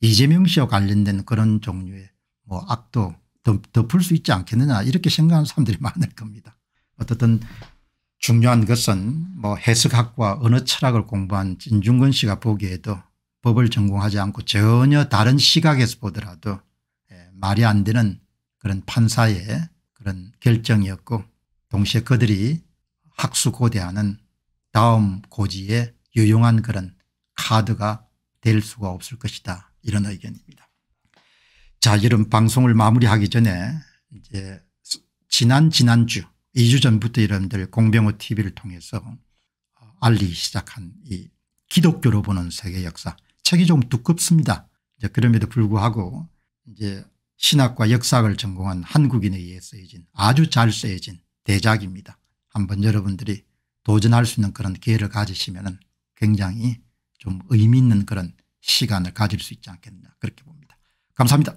이재명 씨와 관련된 그런 종류의 뭐 악도 덮을 수 있지 않겠느냐 이렇게 생각하는 사람들이 많을 겁니다. 어떻든 중요한 것은 뭐 해석학과 언어 철학을 공부한 진중근 씨가 보기에도 법을 전공하지 않고 전혀 다른 시각에서 보더라도 예, 말이 안 되는 그런 판사의 그런 결정이었고 동시에 그들이 학수고대하는 다음 고지에 유용한 그런 카드가 될 수가 없을 것이다 이런 의견입니다. 자 이런 방송을 마무리하기 전에 이제 지난 지난주 2주 전부터 여러분들 공병호 TV를 통해서 어, 알리기 시작한 이 기독교로 보는 세계 역사 책이 좀 두껍습니다. 이제 그럼에도 불구하고 이제 신학과 역사학을 전공한 한국인에 의해 쓰여진 아주 잘 쓰여진 대작입니다. 한번 여러분들이 도전할 수 있는 그런 기회를 가지시면 굉장히 좀 의미 있는 그런 시간을 가질 수 있지 않겠느냐 그렇게 봅니다. 감사합니다.